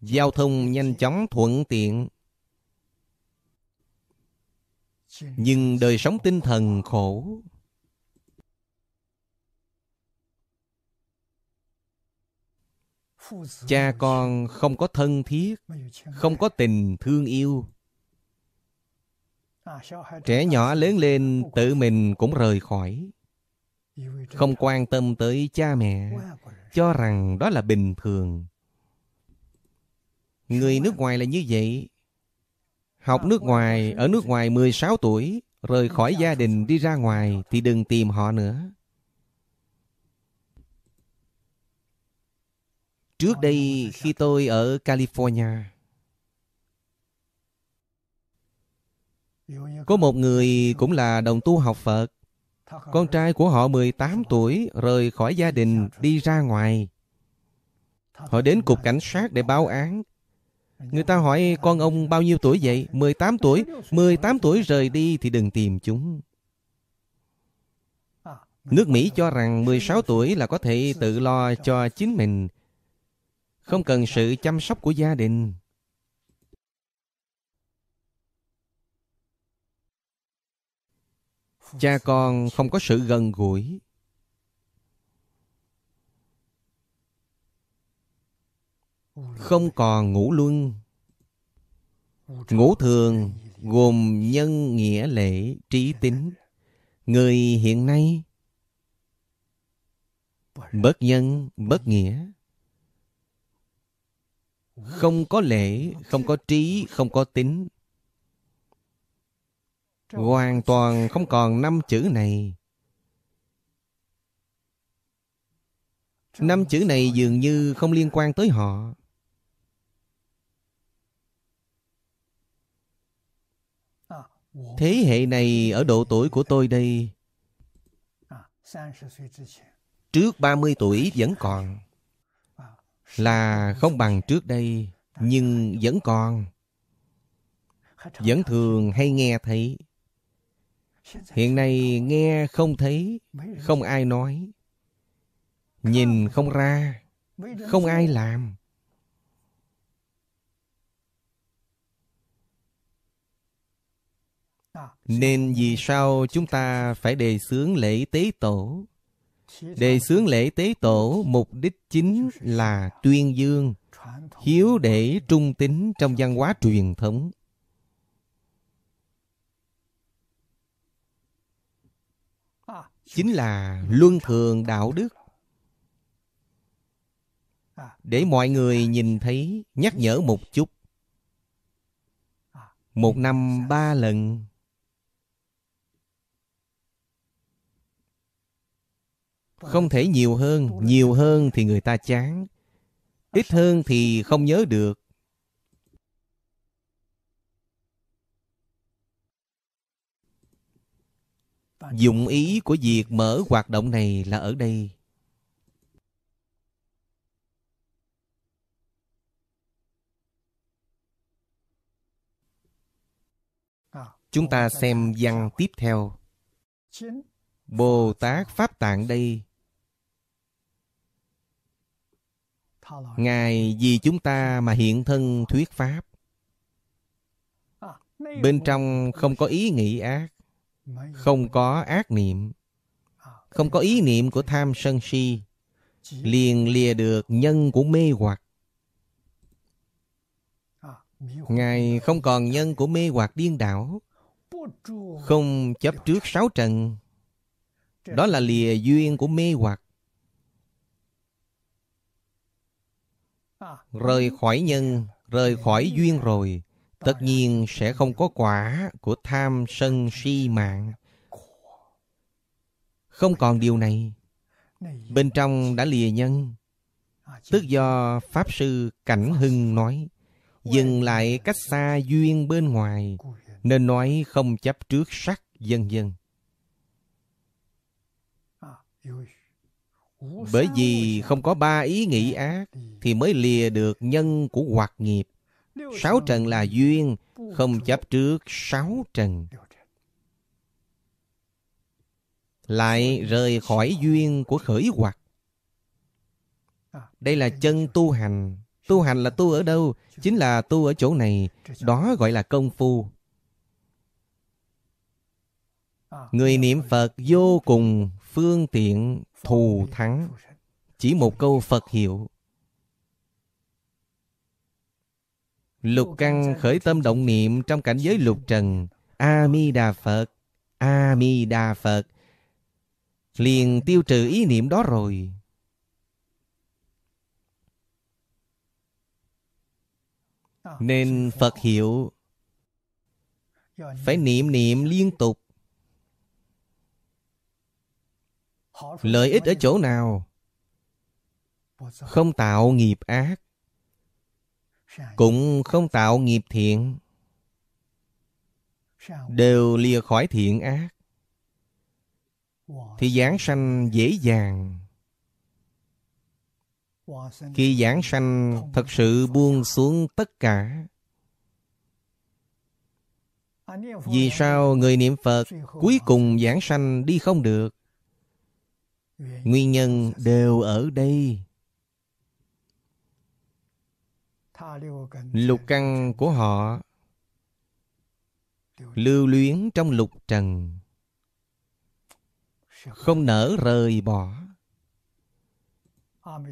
giao thông nhanh chóng thuận tiện, nhưng đời sống tinh thần khổ. Cha con không có thân thiết, không có tình thương yêu. Trẻ nhỏ lớn lên tự mình cũng rời khỏi không quan tâm tới cha mẹ cho rằng đó là bình thường người nước ngoài là như vậy học nước ngoài ở nước ngoài 16 tuổi rời khỏi gia đình đi ra ngoài thì đừng tìm họ nữa Trước đây khi tôi ở California Có một người cũng là đồng tu học Phật con trai của họ 18 tuổi rời khỏi gia đình đi ra ngoài. Họ đến cục cảnh sát để báo án. Người ta hỏi con ông bao nhiêu tuổi vậy? 18 tuổi. 18 tuổi rời đi thì đừng tìm chúng. Nước Mỹ cho rằng 16 tuổi là có thể tự lo cho chính mình, không cần sự chăm sóc của gia đình. cha con không có sự gần gũi không còn ngủ luân ngủ thường gồm nhân nghĩa lễ trí tính người hiện nay bất nhân bất nghĩa không có lễ không có trí không có tính hoàn toàn không còn năm chữ này năm chữ này dường như không liên quan tới họ à, thế hệ này ở độ tuổi của tôi đây à, trước 30 tuổi vẫn còn à, là không bằng trước đây nhưng vẫn còn vẫn thường hay nghe thấy hiện nay nghe không thấy không ai nói nhìn không ra không ai làm nên vì sao chúng ta phải đề xướng lễ tế tổ đề xướng lễ tế tổ mục đích chính là tuyên dương hiếu để trung tính trong văn hóa truyền thống chính là luân thường đạo đức để mọi người nhìn thấy nhắc nhở một chút một năm ba lần không thể nhiều hơn nhiều hơn thì người ta chán ít hơn thì không nhớ được dụng ý của việc mở hoạt động này là ở đây chúng ta xem văn tiếp theo bồ tát pháp tạng đây ngài vì chúng ta mà hiện thân thuyết pháp bên trong không có ý nghĩ ác không có ác niệm không có ý niệm của tham sân si liền lìa được nhân của mê hoặc ngài không còn nhân của mê hoặc điên đảo không chấp trước sáu trần đó là lìa duyên của mê hoặc rời khỏi nhân rời khỏi duyên rồi tất nhiên sẽ không có quả của tham sân si mạng không còn điều này bên trong đã lìa nhân tức do pháp sư cảnh hưng nói dừng lại cách xa duyên bên ngoài nên nói không chấp trước sắc dân dân bởi vì không có ba ý nghĩ ác thì mới lìa được nhân của hoạt nghiệp Sáu trần là duyên, không chấp trước sáu trần. Lại rời khỏi duyên của khởi hoặc. Đây là chân tu hành. Tu hành là tu ở đâu? Chính là tu ở chỗ này. Đó gọi là công phu. Người niệm Phật vô cùng phương tiện thù thắng. Chỉ một câu Phật hiệu Lục căn khởi tâm động niệm trong cảnh giới lục trần. A-mi-đà Phật, A-mi-đà Phật. Liền tiêu trừ ý niệm đó rồi. Nên Phật hiệu phải niệm niệm liên tục. Lợi ích ở chỗ nào? Không tạo nghiệp ác cũng không tạo nghiệp thiện đều lìa khỏi thiện ác thì giảng sanh dễ dàng khi giảng sanh thật sự buông xuống tất cả vì sao người niệm phật cuối cùng giảng sanh đi không được nguyên nhân đều ở đây lục căn của họ lưu luyến trong lục trần không nỡ rời bỏ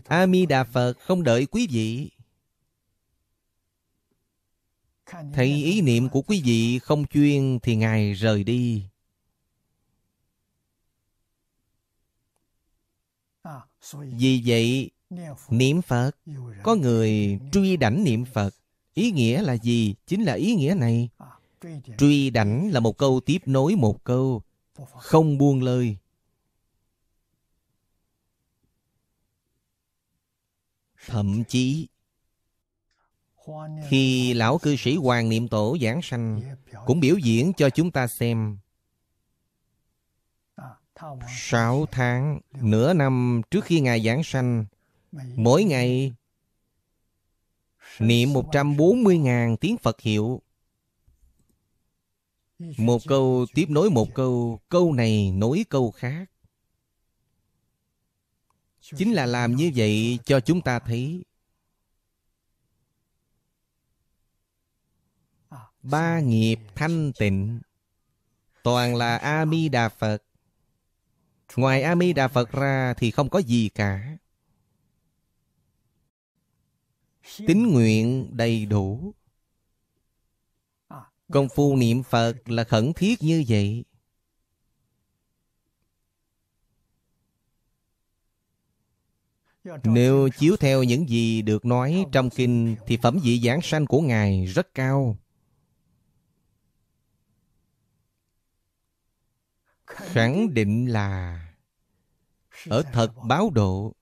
a mi đà phật không đợi quý vị thấy ý niệm của quý vị không chuyên thì ngài rời đi à, vì vậy Niệm Phật Có người truy đảnh niệm Phật Ý nghĩa là gì? Chính là ý nghĩa này à, Truy đảnh là một câu tiếp nối một câu Không buông lời Thậm chí Khi lão cư sĩ Hoàng Niệm Tổ giảng sanh Cũng biểu diễn cho chúng ta xem à, Sáu tháng, nửa năm trước khi Ngài giảng sanh Mỗi ngày niệm 140.000 tiếng Phật hiệu. Một câu tiếp nối một câu, câu này nối câu khác. Chính là làm như vậy cho chúng ta thấy à, ba nghiệp thanh tịnh toàn là a di đà phật ngoài a di đà phật ra thì không có gì cả tín nguyện đầy đủ à, công phu niệm phật là khẩn thiết như vậy nếu chiếu theo những gì được nói trong kinh thì phẩm vị giảng sanh của ngài rất cao khẳng định là ở thật báo độ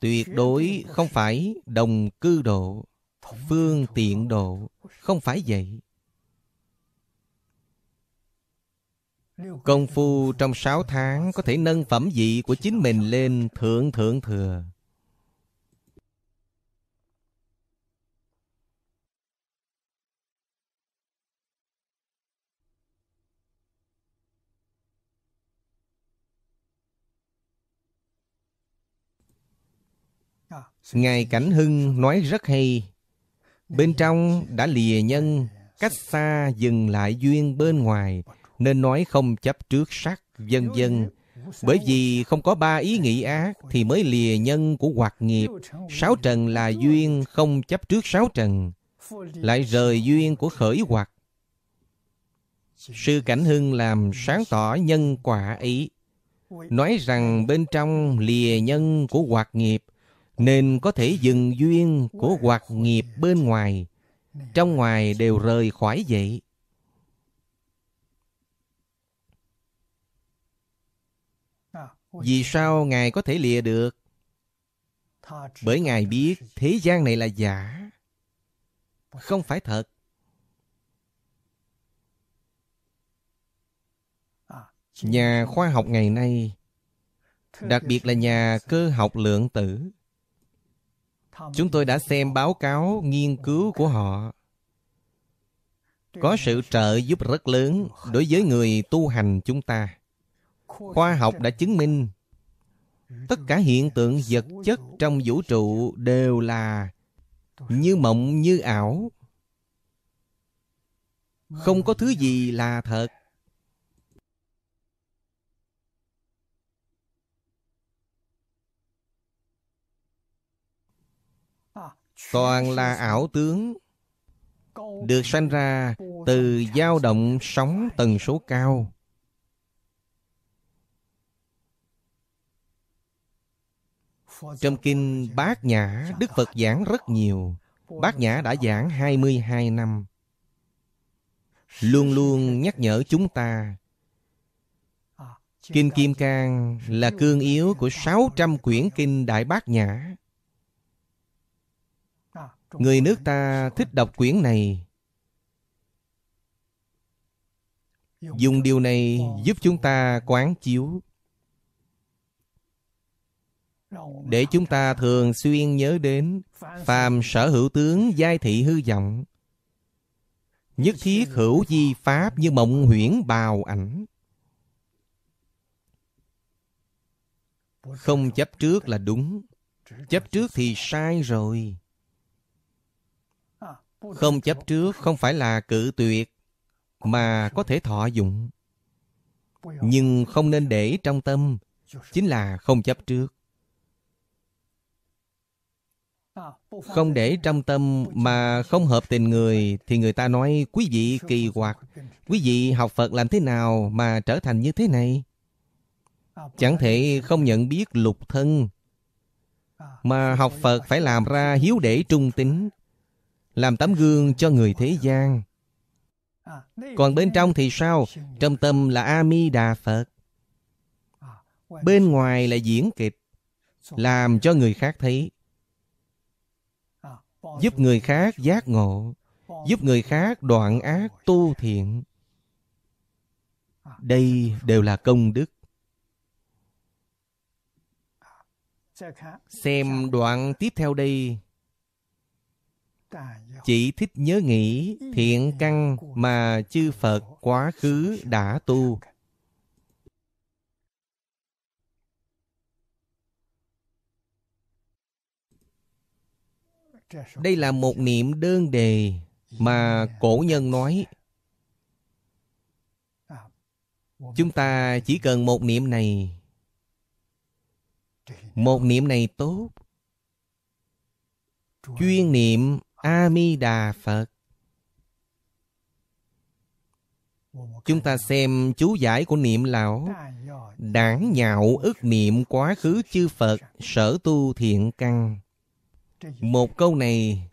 tuyệt đối không phải đồng cư độ phương tiện độ không phải vậy công phu trong sáu tháng có thể nâng phẩm vị của chính mình lên thượng thượng thừa Ngài Cảnh Hưng nói rất hay Bên trong đã lìa nhân Cách xa dừng lại duyên bên ngoài Nên nói không chấp trước sắc Dân dân bởi vì không có ba ý nghĩ ác thì mới lìa nhân của hoạt nghiệp. Sáu trần là duyên không chấp trước sáu trần, lại rời duyên của khởi hoạt. Sư Cảnh Hưng làm sáng tỏ nhân quả ý, nói rằng bên trong lìa nhân của hoạt nghiệp nên có thể dừng duyên của hoạt nghiệp bên ngoài trong ngoài đều rời khỏi vậy vì sao ngài có thể lìa được bởi ngài biết thế gian này là giả không phải thật nhà khoa học ngày nay đặc biệt là nhà cơ học lượng tử chúng tôi đã xem báo cáo nghiên cứu của họ có sự trợ giúp rất lớn đối với người tu hành chúng ta khoa học đã chứng minh tất cả hiện tượng vật chất trong vũ trụ đều là như mộng như ảo không có thứ gì là thật toàn là ảo tướng được sanh ra từ dao động sóng tần số cao trong kinh Bát Nhã Đức Phật giảng rất nhiều Bát Nhã đã giảng 22 năm luôn luôn nhắc nhở chúng ta Kinh Kim Cang là cương yếu của 600 quyển kinh Đại Bát Nhã Người nước ta thích đọc quyển này Dùng điều này giúp chúng ta quán chiếu Để chúng ta thường xuyên nhớ đến Phàm sở hữu tướng giai thị hư vọng Nhất thiết hữu di pháp như mộng huyễn bào ảnh Không chấp trước là đúng Chấp trước thì sai rồi không chấp trước không phải là cự tuyệt, mà có thể thọ dụng. Nhưng không nên để trong tâm, chính là không chấp trước. Không để trong tâm mà không hợp tình người thì người ta nói quý vị kỳ quặc. Quý vị học Phật làm thế nào mà trở thành như thế này? Chẳng thể không nhận biết lục thân mà học Phật phải làm ra hiếu để trung tính, làm tấm gương cho người thế gian còn bên trong thì sao trong tâm là a mi đà phật bên ngoài là diễn kịch làm cho người khác thấy giúp người khác giác ngộ giúp người khác đoạn ác tu thiện đây đều là công đức xem đoạn tiếp theo đây chỉ thích nhớ nghĩ ừ. thiện căn mà chư Phật quá khứ đã tu. Đây là một niệm đơn đề mà cổ nhân nói. Chúng ta chỉ cần một niệm này. Một niệm này tốt. Chuyên niệm a đà phật chúng ta xem chú giải của niệm lão đảng nhạo ức niệm quá khứ chư phật sở tu thiện căn một câu này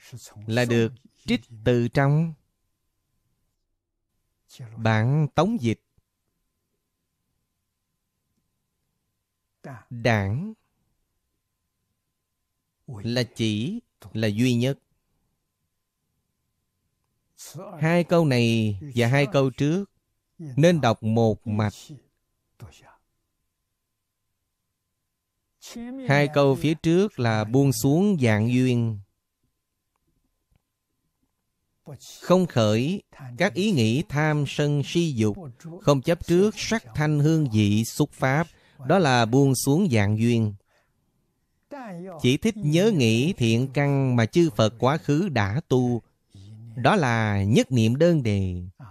là được trích từ trong bản tống dịch đảng là chỉ là duy nhất hai câu này và hai câu trước nên đọc một mạch hai câu phía trước là buông xuống dạng duyên không khởi các ý nghĩ tham sân si dục không chấp trước sắc thanh hương vị xúc pháp đó là buông xuống dạng duyên chỉ thích nhớ nghĩ thiện căn mà chư phật quá khứ đã tu đó là nhất niệm đơn đề à,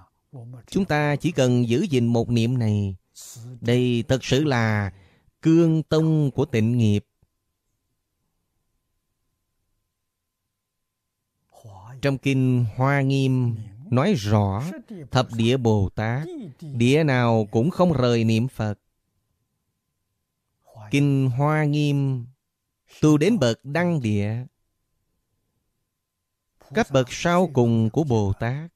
chúng ta chỉ cần giữ gìn một niệm này đây thật sự là cương tông của tịnh nghiệp trong kinh hoa nghiêm nói rõ thập địa bồ tát địa nào cũng không rời niệm phật kinh hoa nghiêm tu đến bậc đăng địa Cấp bậc sau cùng của Bồ Tát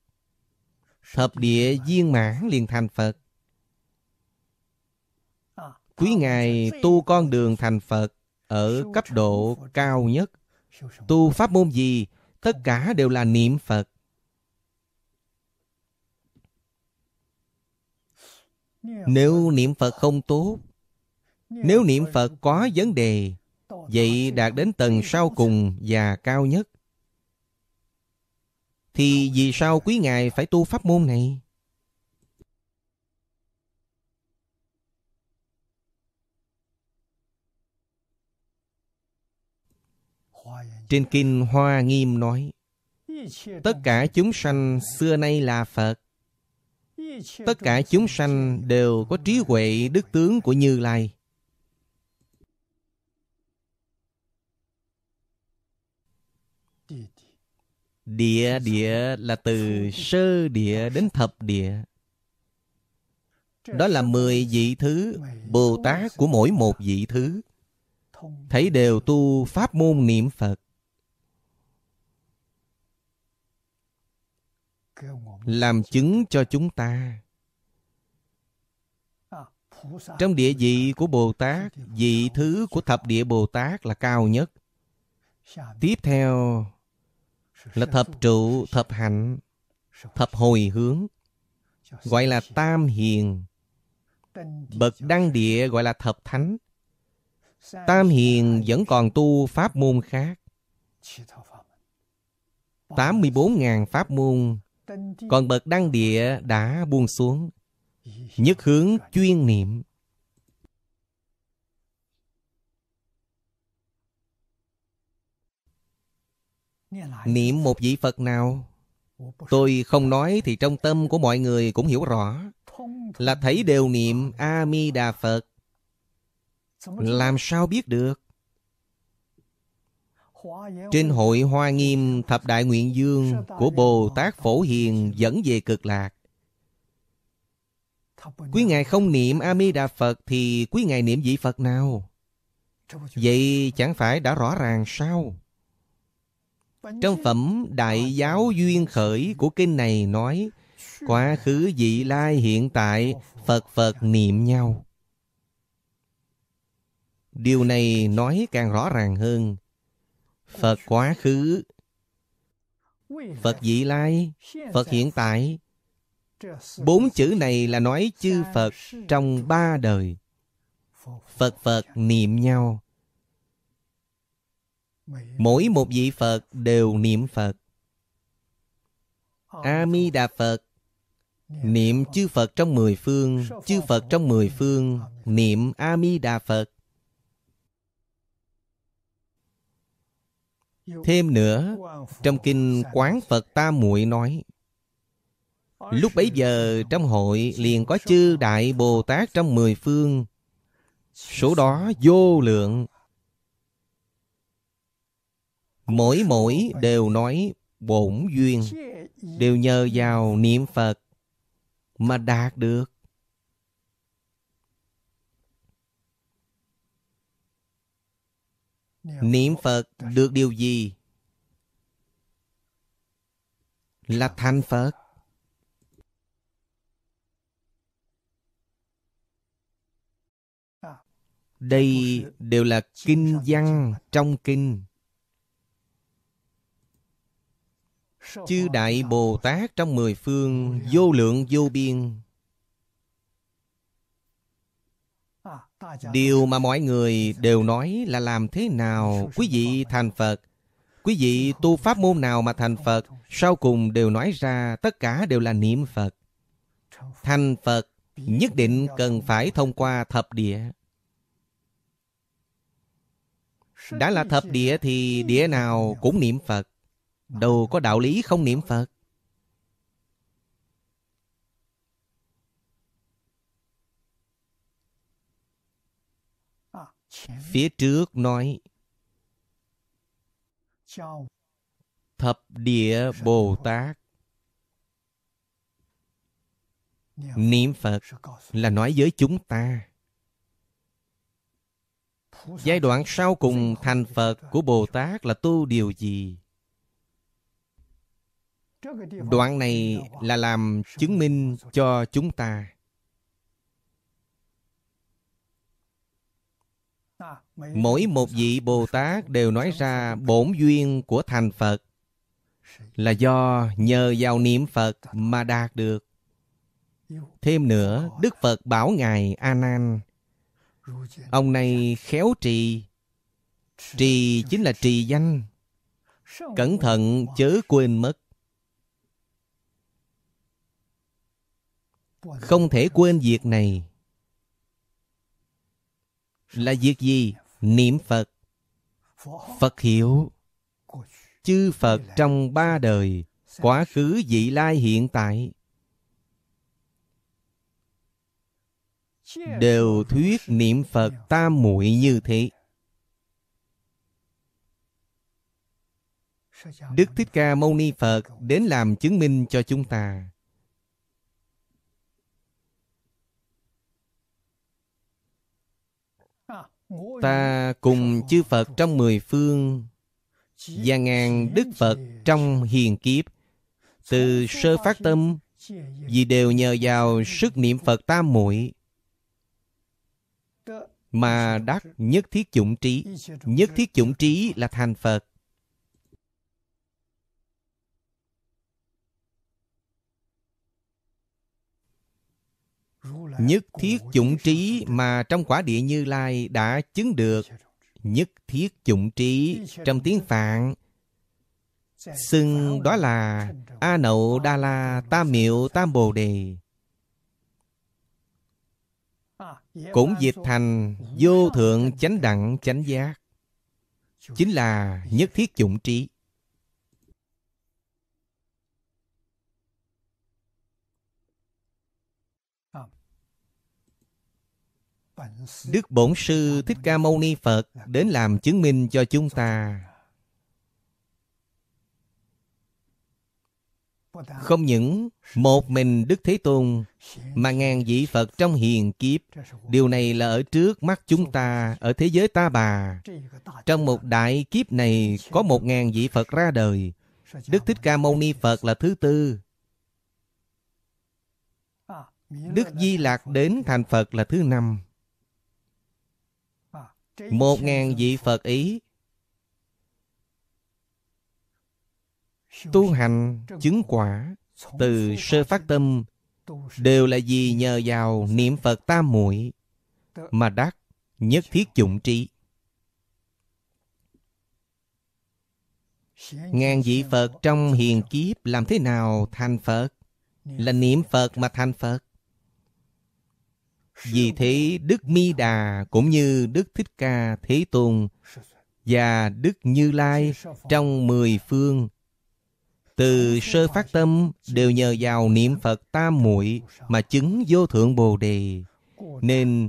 Thập địa viên mãn liền thành Phật Quý Ngài tu con đường thành Phật Ở cấp độ cao nhất Tu pháp môn gì Tất cả đều là niệm Phật Nếu niệm Phật không tốt Nếu niệm Phật có vấn đề Vậy đạt đến tầng sau cùng và cao nhất thì vì sao quý ngài phải tu pháp môn này? Trên Kinh Hoa Nghiêm nói Tất cả chúng sanh xưa nay là Phật Tất cả chúng sanh đều có trí huệ đức tướng của Như Lai Địa địa là từ sơ địa đến thập địa. Đó là mười vị thứ Bồ Tát của mỗi một vị thứ. Thấy đều tu pháp môn niệm Phật. Làm chứng cho chúng ta. Trong địa vị của Bồ Tát, vị thứ của thập địa Bồ Tát là cao nhất. Tiếp theo là thập trụ, thập hạnh, thập hồi hướng, gọi là tam hiền. Bậc đăng địa gọi là thập thánh. Tam hiền vẫn còn tu pháp môn khác. 84.000 pháp môn còn bậc đăng địa đã buông xuống nhất hướng chuyên niệm Niệm một vị Phật nào Tôi không nói thì trong tâm của mọi người cũng hiểu rõ Là thấy đều niệm A-mi-đà Phật Làm sao biết được Trên hội Hoa Nghiêm Thập Đại Nguyện Dương Của Bồ Tát Phổ Hiền dẫn về cực lạc Quý Ngài không niệm A-mi-đà Phật Thì quý Ngài niệm vị Phật nào Vậy chẳng phải đã rõ ràng sao trong phẩm Đại Giáo Duyên Khởi của kinh này nói Quá khứ dị lai hiện tại Phật Phật niệm nhau Điều này nói càng rõ ràng hơn Phật quá khứ Phật dị lai Phật hiện tại Bốn chữ này là nói chư Phật trong ba đời Phật Phật niệm nhau mỗi một vị phật đều niệm phật ờ, a mi đà phật niệm chư phật trong mười phương chư phật trong mười phương ờ, niệm a mi đà phật thêm nữa trong kinh quán phật ta muội nói lúc bấy giờ trong hội liền có chư đại bồ tát trong mười phương số đó vô lượng mỗi mỗi đều nói bổn duyên đều nhờ vào niệm phật mà đạt được niệm phật được điều gì là thành phật đây đều là kinh văn trong kinh Chư Đại Bồ Tát trong mười phương Vô lượng vô biên à, Điều mà mọi người đều nói là làm thế nào quý vị thành Phật. Quý vị tu pháp môn nào mà thành Phật, sau cùng đều nói ra tất cả đều là niệm Phật. Thành Phật nhất định cần phải thông qua thập địa. Đã là thập địa thì địa nào cũng niệm Phật. Đâu có đạo lý không niệm Phật Phía trước nói Thập địa Bồ Tát Niệm Phật là nói với chúng ta Giai đoạn sau cùng thành Phật của Bồ Tát là tu điều gì? đoạn này là làm chứng minh cho chúng ta mỗi một vị bồ tát đều nói ra bổn duyên của thành phật là do nhờ vào niệm phật mà đạt được thêm nữa đức phật bảo ngài a nan ông này khéo trì trì chính là trì danh cẩn thận chớ quên mất không thể quên việc này là việc gì niệm phật phật hiểu chư phật trong ba đời quá khứ vị lai hiện tại đều thuyết niệm phật tam muội như thế đức thích ca mâu ni phật đến làm chứng minh cho chúng ta Ta cùng chư Phật trong mười phương Và ngàn Đức Phật trong hiền kiếp Từ sơ phát tâm Vì đều nhờ vào sức niệm Phật tam muội Mà đắc nhất thiết chủng trí Nhất thiết chủng trí là thành Phật nhất thiết chủng trí mà trong quả địa như lai đã chứng được nhất thiết chủng trí trong tiếng phạn xưng đó là a nậu đa la tam miệu tam bồ đề cũng dịch thành vô thượng chánh đẳng chánh giác chính là nhất thiết chủng trí Đức Bổn Sư Thích Ca Mâu Ni Phật đến làm chứng minh cho chúng ta. Không những một mình Đức Thế Tôn mà ngàn vị Phật trong hiền kiếp, điều này là ở trước mắt chúng ta, ở thế giới ta bà. Trong một đại kiếp này có một ngàn vị Phật ra đời. Đức Thích Ca Mâu Ni Phật là thứ tư. Đức Di Lạc đến thành Phật là thứ năm một ngàn vị phật ý tu hành chứng quả từ sơ phát tâm đều là vì nhờ vào niệm phật tam muội mà đắc nhất thiết dụng trí ngàn vị phật trong hiền kiếp làm thế nào thành phật là niệm phật mà thành phật vì thế Đức Mi Đà cũng như Đức Thích Ca Thế Tôn và Đức Như Lai trong mười phương từ sơ phát tâm đều nhờ vào niệm Phật tam muội mà chứng vô thượng Bồ đề nên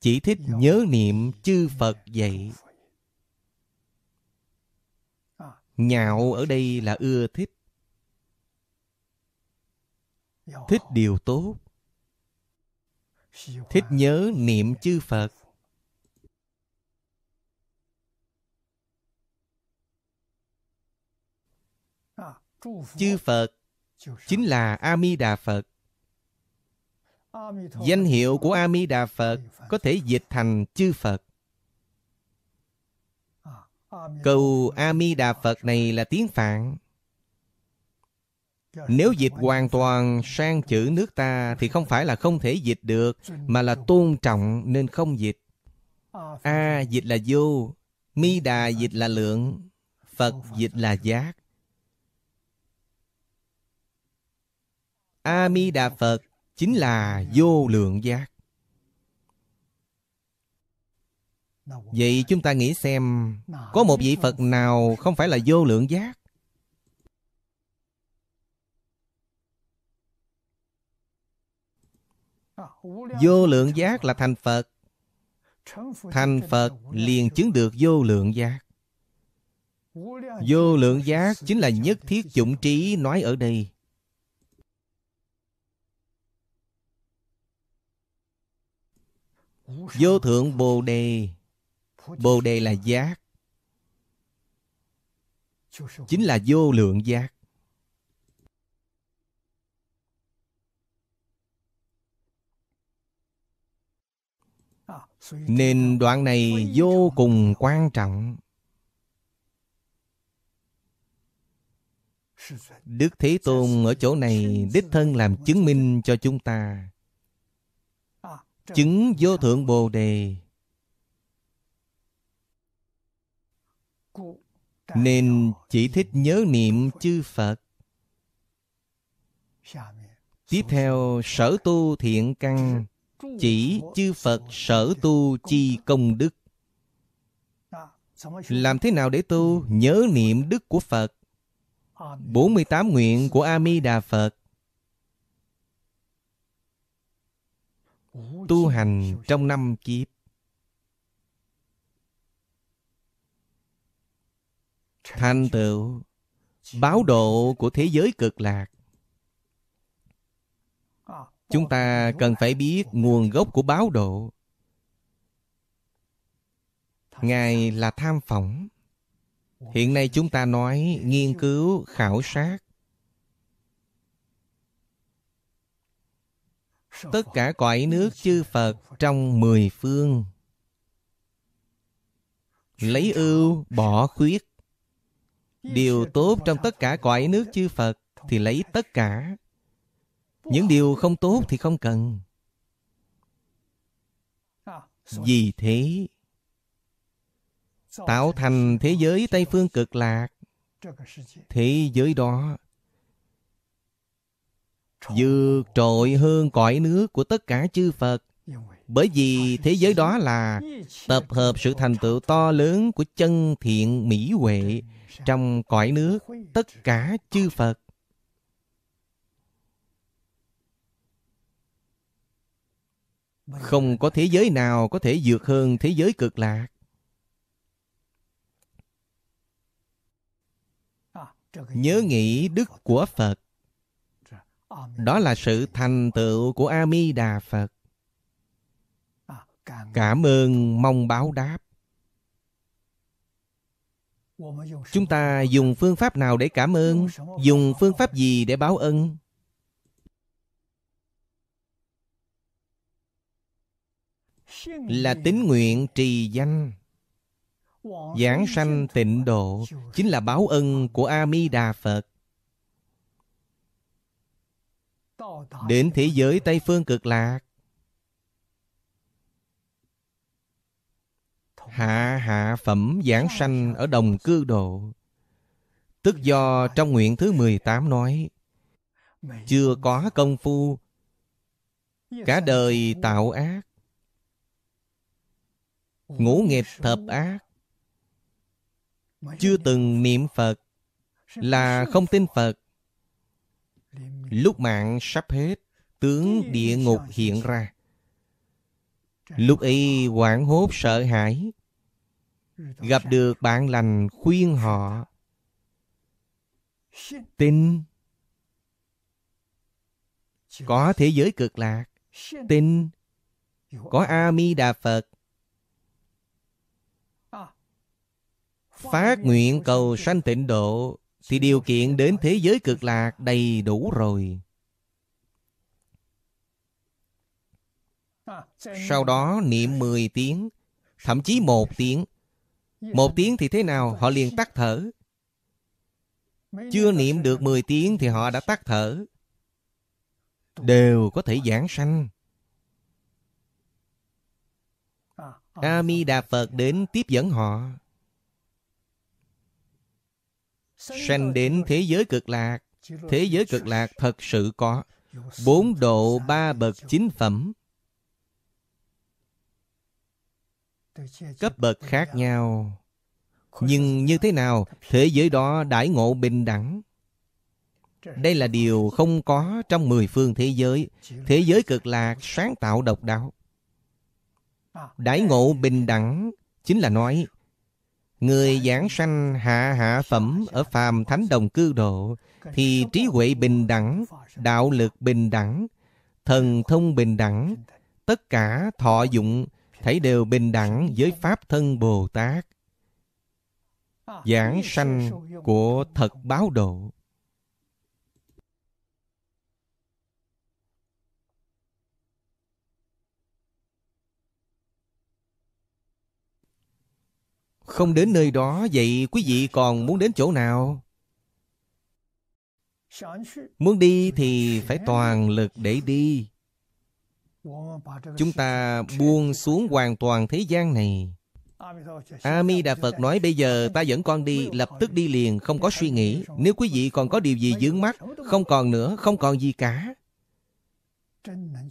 chỉ thích nhớ niệm chư Phật vậy. Nhạo ở đây là ưa thích. Thích điều tốt thích nhớ niệm chư phật à, chư phật chính là a mi đà phật danh hiệu của a mi đà phật có thể dịch thành chư phật câu a mi đà phật này là tiếng phạn nếu dịch hoàn toàn sang chữ nước ta thì không phải là không thể dịch được, mà là tôn trọng nên không dịch. A à, dịch là vô, mi đà dịch là lượng, Phật dịch là giác. A mi đà Phật chính là vô lượng giác. Vậy chúng ta nghĩ xem Có một vị Phật nào không phải là vô lượng giác Vô lượng giác là thành Phật. Thành Phật liền chứng được vô lượng giác. Vô lượng giác chính là nhất thiết chủng trí nói ở đây. Vô thượng Bồ Đề Bồ Đề là giác Chính là vô lượng giác Nên đoạn này vô cùng quan trọng Đức Thế Tôn ở chỗ này đích thân làm chứng minh cho chúng ta Chứng vô thượng Bồ Đề Nên chỉ thích nhớ niệm chư Phật Tiếp theo sở tu thiện căn chỉ chư Phật sở tu chi công đức. Làm thế nào để tu nhớ niệm đức của Phật? 48 nguyện của A Di Đà Phật. Tu hành trong năm kiếp. Thành tựu báo độ của thế giới cực lạc chúng ta cần phải biết nguồn gốc của báo độ ngài là tham phỏng hiện nay chúng ta nói nghiên cứu khảo sát tất cả cõi nước chư phật trong mười phương lấy ưu bỏ khuyết điều tốt trong tất cả cõi nước chư phật thì lấy tất cả những điều không tốt thì không cần. Vì thế, tạo thành thế giới Tây Phương cực lạc, thế giới đó vượt trội hơn cõi nước của tất cả chư Phật. Bởi vì thế giới đó là tập hợp sự thành tựu to lớn của chân thiện mỹ huệ trong cõi nước tất cả chư Phật. Không có thế giới nào có thể vượt hơn thế giới cực lạc. À, Nhớ nghĩ đức của Phật. Dạ, Đó là sự thành tựu của A-mi Đà Phật. À, cảm ơn mong báo đáp. Chúng ta dùng phương pháp nào để cảm ơn? Dùng phương pháp gì để báo ân? là tín nguyện trì danh giảng sanh tịnh độ chính là báo ân của a mi đà phật đến thế giới tây phương cực lạc hạ hạ phẩm giảng sanh ở đồng cư độ tức do trong nguyện thứ 18 nói chưa có công phu cả đời tạo ác ngũ nghiệp thập ác chưa từng niệm phật là không tin phật lúc mạng sắp hết tướng địa ngục hiện ra lúc y hoảng hốt sợ hãi gặp được bạn lành khuyên họ tin có thế giới cực lạc tin có a mi đà phật Phát nguyện cầu sanh tịnh độ Thì điều kiện đến thế giới cực lạc đầy đủ rồi Sau đó niệm 10 tiếng Thậm chí một tiếng Một tiếng thì thế nào họ liền tắt thở Chưa niệm được 10 tiếng thì họ đã tắt thở Đều có thể giảng sanh A Di Đà Phật đến tiếp dẫn họ sanh đến thế giới cực lạc. Thế giới cực lạc thật sự có. Bốn độ ba bậc chính phẩm. Cấp bậc khác nhau. Nhưng như thế nào thế giới đó đãi ngộ bình đẳng? Đây là điều không có trong mười phương thế giới. Thế giới cực lạc sáng tạo độc đáo. À, đãi ngộ bình đẳng chính là nói Người giảng sanh hạ hạ phẩm ở phàm thánh đồng cư độ thì trí huệ bình đẳng, đạo lực bình đẳng, thần thông bình đẳng, tất cả thọ dụng thấy đều bình đẳng với pháp thân Bồ Tát. Giảng sanh của thật báo độ. Không đến nơi đó Vậy quý vị còn muốn đến chỗ nào? Muốn đi thì phải toàn lực để đi Chúng ta buông xuống hoàn toàn thế gian này A Mi Đà Phật nói bây giờ ta dẫn con đi Lập tức đi liền không có suy nghĩ Nếu quý vị còn có điều gì dướng mắt Không còn nữa không còn gì cả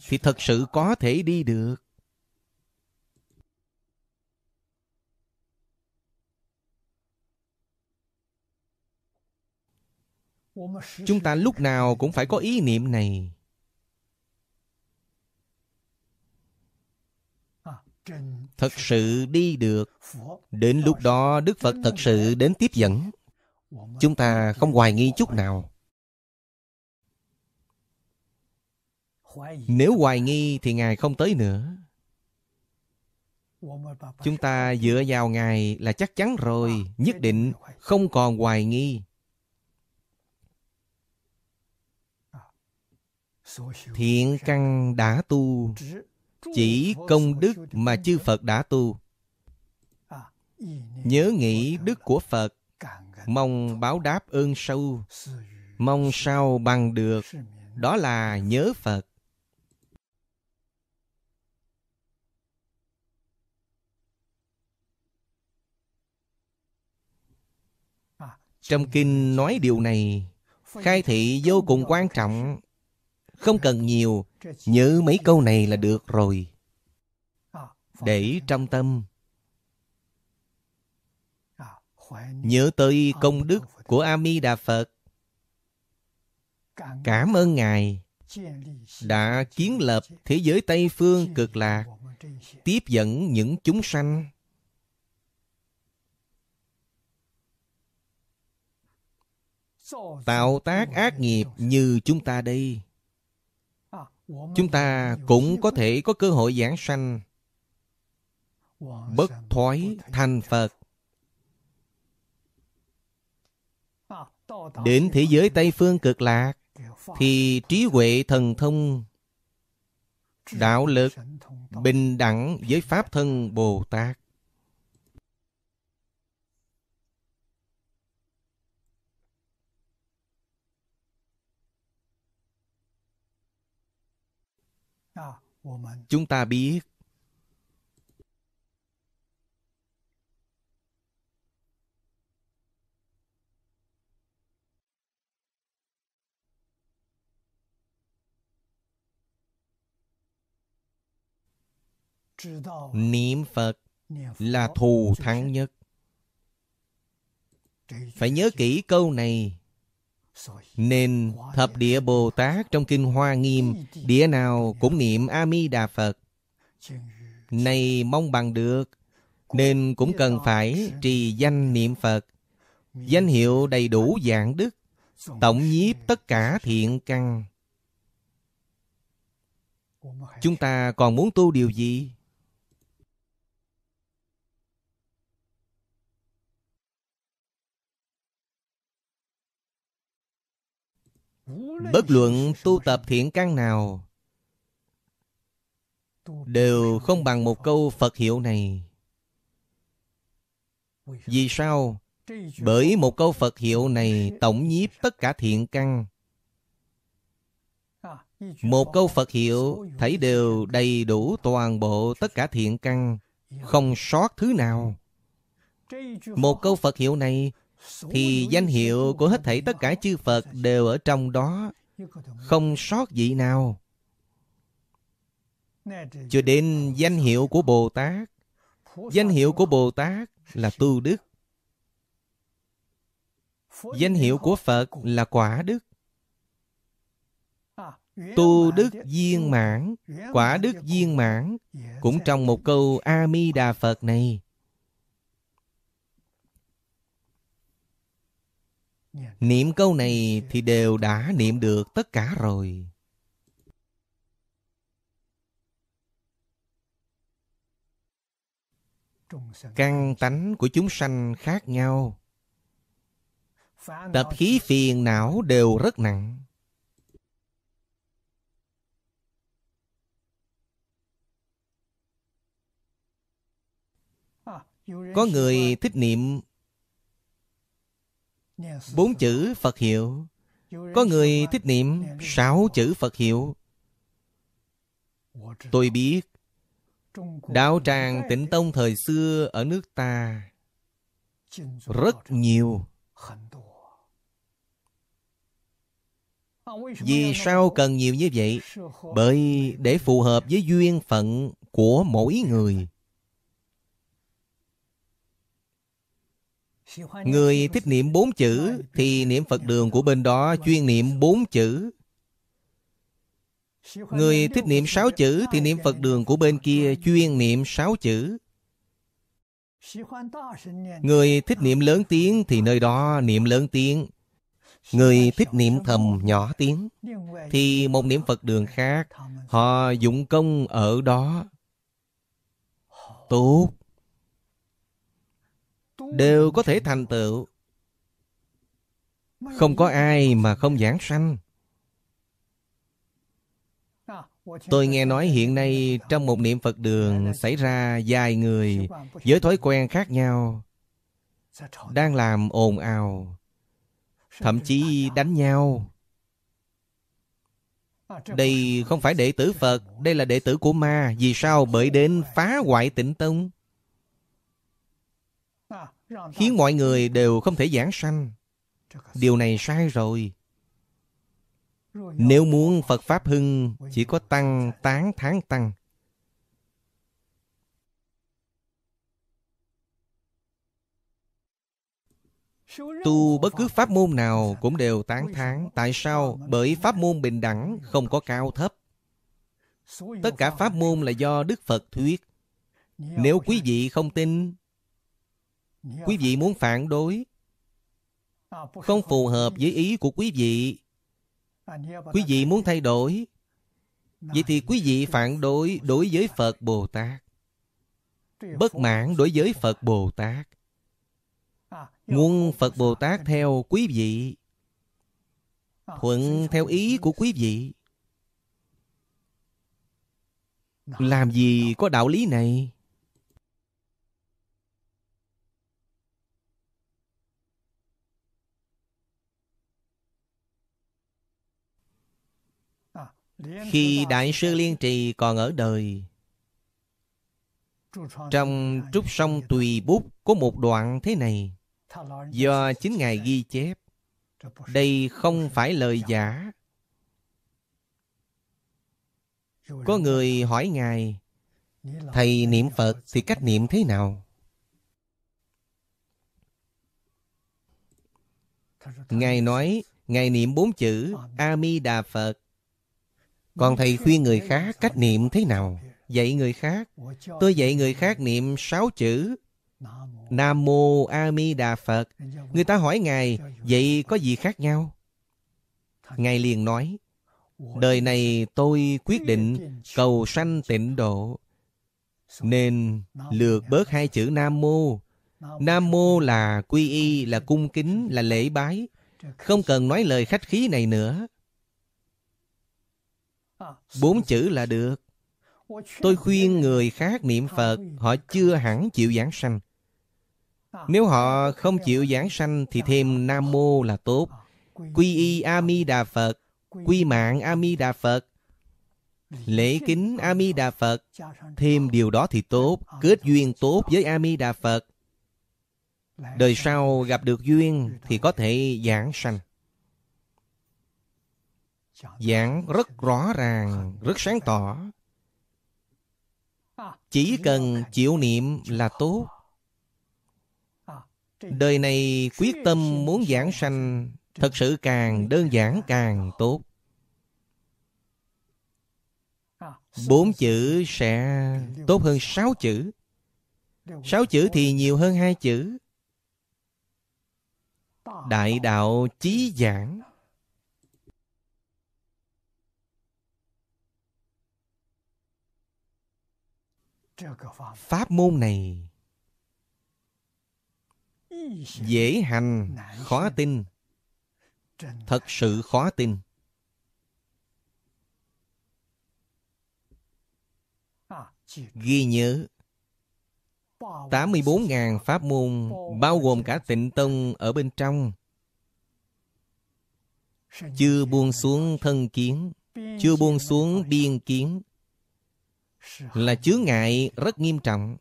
Thì thật sự có thể đi được chúng ta lúc nào cũng phải có ý niệm này thật sự đi được đến lúc đó đức phật thật sự đến tiếp dẫn chúng ta không hoài nghi chút nào nếu hoài nghi thì ngài không tới nữa chúng ta dựa vào ngài là chắc chắn rồi nhất định không còn hoài nghi thiện căn đã tu chỉ công đức mà chư phật đã tu nhớ nghĩ đức của phật mong báo đáp ơn sâu mong sao bằng được đó là nhớ phật trong kinh nói điều này khai thị vô cùng quan trọng không cần nhiều Nhớ mấy câu này là được rồi Để trong tâm Nhớ tới công đức của A Ami Đà Phật Cảm ơn Ngài đã kiến lập thế giới Tây Phương cực lạc, tiếp dẫn những chúng sanh. Tạo tác ác nghiệp như chúng ta đây chúng ta cũng có thể có cơ hội giảng sanh bất thoái thành phật đến thế giới tây phương cực lạc thì trí huệ thần thông đạo lực bình đẳng với pháp thân bồ tát Chúng ta biết niệm phật là thù thắng nhất phải nhớ kỹ câu này nên thập địa Bồ Tát trong Kinh Hoa Nghiêm Địa nào cũng niệm A-mi-đà Phật nay mong bằng được Nên cũng cần phải trì danh niệm Phật Danh hiệu đầy đủ dạng đức Tổng nhiếp tất cả thiện căn Chúng ta còn muốn tu điều gì? Bất luận tu tập thiện căn nào Đều không bằng một câu Phật hiệu này Vì sao? Bởi một câu Phật hiệu này tổng nhiếp tất cả thiện căn Một câu Phật hiệu thấy đều đầy đủ toàn bộ tất cả thiện căn Không sót thứ nào Một câu Phật hiệu này thì danh hiệu của hết thảy tất cả chư Phật đều ở trong đó Không sót vị nào Cho đến danh hiệu của Bồ Tát Danh hiệu của Bồ Tát là tu đức Danh hiệu của Phật là quả đức Tu đức viên mãn Quả đức viên mãn Cũng trong một câu A-mi-đà Phật này Niệm câu này thì đều đã niệm được tất cả rồi. Căn tánh của chúng sanh khác nhau. Tập khí phiền não đều rất nặng. Có người thích niệm bốn chữ phật hiệu có người thích niệm sáu chữ phật hiệu tôi biết đạo tràng tịnh tông thời xưa ở nước ta rất nhiều vì sao cần nhiều như vậy bởi để phù hợp với duyên phận của mỗi người Người thích niệm bốn chữ Thì niệm Phật đường của bên đó chuyên niệm bốn chữ Người thích niệm sáu chữ Thì niệm Phật đường của bên kia chuyên niệm sáu chữ Người thích niệm lớn tiếng Thì nơi đó niệm lớn tiếng Người thích niệm thầm nhỏ tiếng Thì một niệm Phật đường khác Họ dụng công ở đó Tốt đều có thể thành tựu. Không có ai mà không giảng sanh. Tôi nghe nói hiện nay trong một niệm Phật đường xảy ra vài người với thói quen khác nhau đang làm ồn ào, thậm chí đánh nhau. Đây không phải đệ tử Phật, đây là đệ tử của ma. Vì sao? Bởi đến phá hoại tịnh tông khiến mọi người đều không thể giảng sanh điều này sai rồi nếu muốn phật pháp hưng chỉ có tăng tán tháng tăng tu bất cứ pháp môn nào cũng đều tán thán tại sao bởi pháp môn bình đẳng không có cao thấp tất cả pháp môn là do đức phật thuyết nếu quý vị không tin Quý vị muốn phản đối à, Không phù hợp với ý của quý vị à, Quý vị muốn thay đổi Vậy thì quý vị phản đối đối với Phật Bồ Tát Bất mãn đối với Phật Bồ Tát à, Muốn Phật Bồ Tát theo quý vị Thuận theo ý của quý vị Làm gì có đạo lý này Khi Đại sư Liên Trì còn ở đời Trong trúc sông Tùy Bút có một đoạn thế này Do chính Ngài ghi chép Đây không phải lời giả Có người hỏi Ngài Thầy niệm Phật thì cách niệm thế nào? Ngài nói Ngài niệm bốn chữ A-mi-đà Phật còn thầy khuyên người khác cách niệm thế nào? Dạy người khác. Tôi dạy người khác niệm sáu chữ Nam Mô A Di Đà Phật. Người ta hỏi Ngài, vậy có gì khác nhau? Ngài liền nói, đời này tôi quyết định cầu sanh tịnh độ. Nên lược bớt hai chữ Nam Mô. Nam Mô là quy y, là cung kính, là lễ bái. Không cần nói lời khách khí này nữa. Bốn chữ là được. Tôi khuyên người khác niệm Phật, họ chưa hẳn chịu giảng sanh. Nếu họ không chịu giảng sanh thì thêm Nam Mô là tốt. Quy y A Di Đà Phật, quy mạng A Di Đà Phật, lễ kính A Di Đà Phật, thêm điều đó thì tốt, kết duyên tốt với A Di Đà Phật. Đời sau gặp được duyên thì có thể giảng sanh giảng rất rõ ràng rất sáng tỏ chỉ cần chịu niệm là tốt đời này quyết tâm muốn giảng sanh thật sự càng đơn giản càng tốt bốn chữ sẽ tốt hơn sáu chữ sáu chữ thì nhiều hơn hai chữ đại đạo chí giảng pháp môn này dễ hành khó tin thật sự khó tin à, ghi nhớ 84.000 pháp môn bao gồm cả tịnh tông ở bên trong chưa buông xuống thân kiến chưa buông xuống biên kiến là chướng ngại rất nghiêm trọng.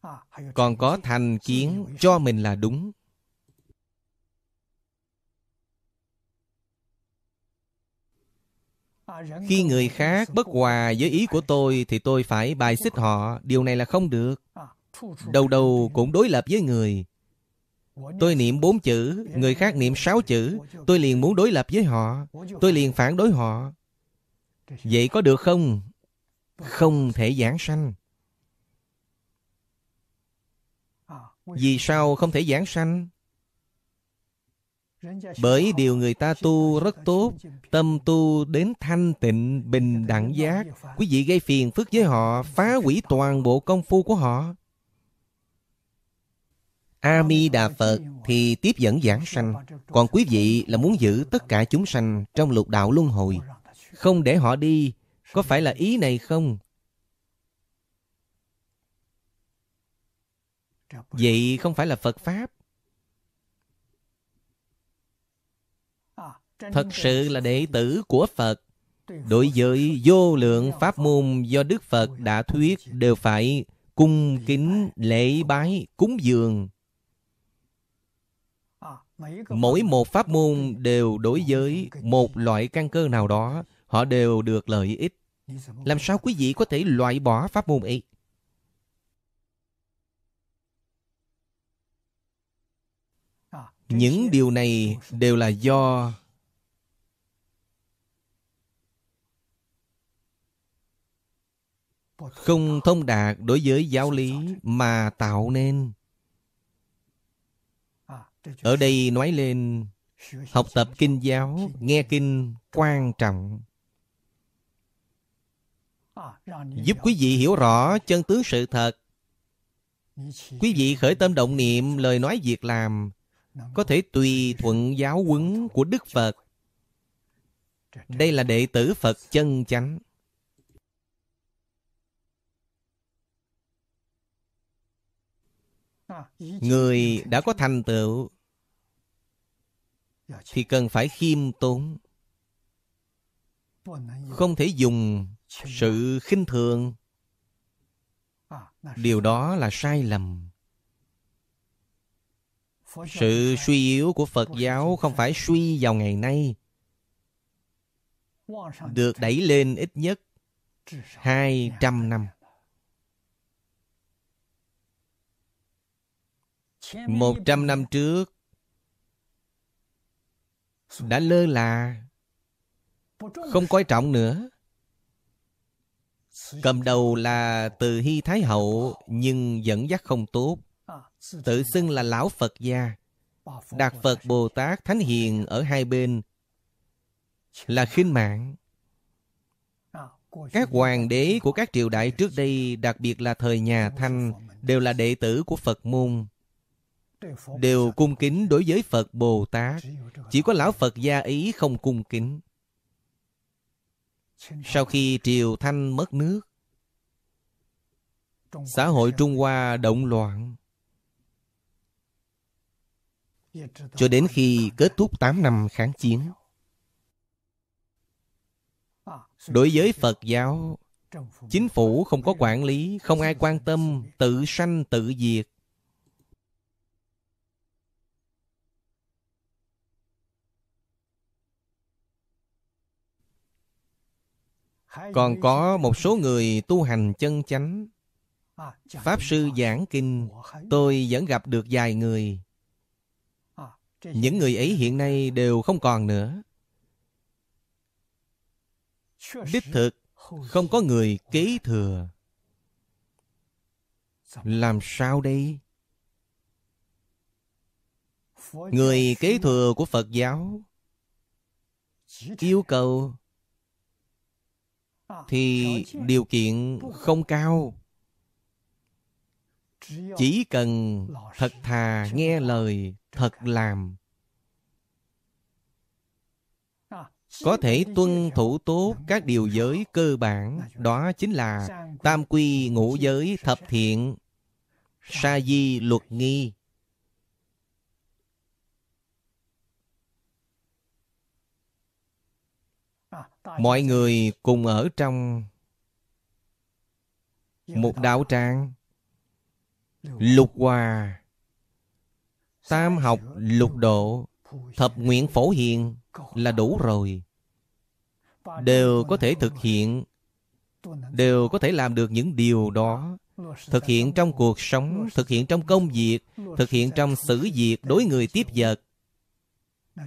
À, Còn có thành kiến cho mình là đúng. À, Khi người khác bất hòa với ý của tôi thì tôi phải bài xích họ, điều này là không được. À, đầu đầu cũng đối lập với người, Tôi niệm bốn chữ, người khác niệm sáu chữ, tôi liền muốn đối lập với họ, tôi liền phản đối họ. Vậy có được không? Không thể giảng sanh. Vì sao không thể giảng sanh? Bởi điều người ta tu rất tốt Tâm tu đến thanh tịnh, bình đẳng giác Quý vị gây phiền phức với họ Phá hủy toàn bộ công phu của họ A-mi Đà Phật thì tiếp dẫn giảng sanh. Còn quý vị là muốn giữ tất cả chúng sanh trong lục đạo luân hồi. Không để họ đi, có phải là ý này không? Vậy không phải là Phật Pháp. Thật sự là đệ tử của Phật. Đối với vô lượng pháp môn do Đức Phật đã thuyết đều phải cung kính, lễ bái, cúng dường mỗi một pháp môn đều đối với một loại căn cơ nào đó họ đều được lợi ích làm sao quý vị có thể loại bỏ pháp môn ấy à, những điều này đều là do không thông đạt đối với giáo lý mà tạo nên ở đây nói lên học tập kinh giáo, nghe kinh quan trọng. Giúp quý vị hiểu rõ chân tướng sự thật. Quý vị khởi tâm động niệm lời nói việc làm có thể tùy thuận giáo huấn của Đức Phật. Đây là đệ tử Phật chân chánh. Người đã có thành tựu Thì cần phải khiêm tốn Không thể dùng sự khinh thường Điều đó là sai lầm Sự suy yếu của Phật giáo không phải suy vào ngày nay Được đẩy lên ít nhất hai trăm năm một trăm năm trước đã lơ là không coi trọng nữa cầm đầu là từ hy thái hậu nhưng dẫn dắt không tốt tự xưng là lão phật gia đạt phật bồ tát thánh hiền ở hai bên là khinh mạng các hoàng đế của các triều đại trước đây đặc biệt là thời nhà thanh đều là đệ tử của phật môn đều cung kính đối với Phật Bồ Tát. Chỉ có lão Phật gia ý không cung kính. Sau khi Triều Thanh mất nước, xã hội Trung Hoa động loạn. Cho đến khi kết thúc 8 năm kháng chiến. Đối với Phật giáo, chính phủ không có quản lý, không ai quan tâm, tự sanh tự diệt. còn có một số người tu hành chân chánh à, pháp sư giảng kinh tôi vẫn gặp được vài người à, những người ấy hiện nay đều không còn nữa đích thực không có người kế thừa làm sao đây người kế thừa của phật giáo yêu cầu Ờ, thì điều kiện không cao chỉ cần thật thà nghe lời thật làm ờ, có thể tuân thủ tốt các điều giới cơ bản đó chính là tam quy ngũ giới thập thiện sa di luật nghi mọi người cùng ở trong một đạo tràng lục hòa tam học lục độ thập nguyện phổ hiền là đủ rồi đều có thể thực hiện đều có thể làm được những điều đó thực hiện trong cuộc sống thực hiện trong công việc thực hiện trong xử việc đối người tiếp vật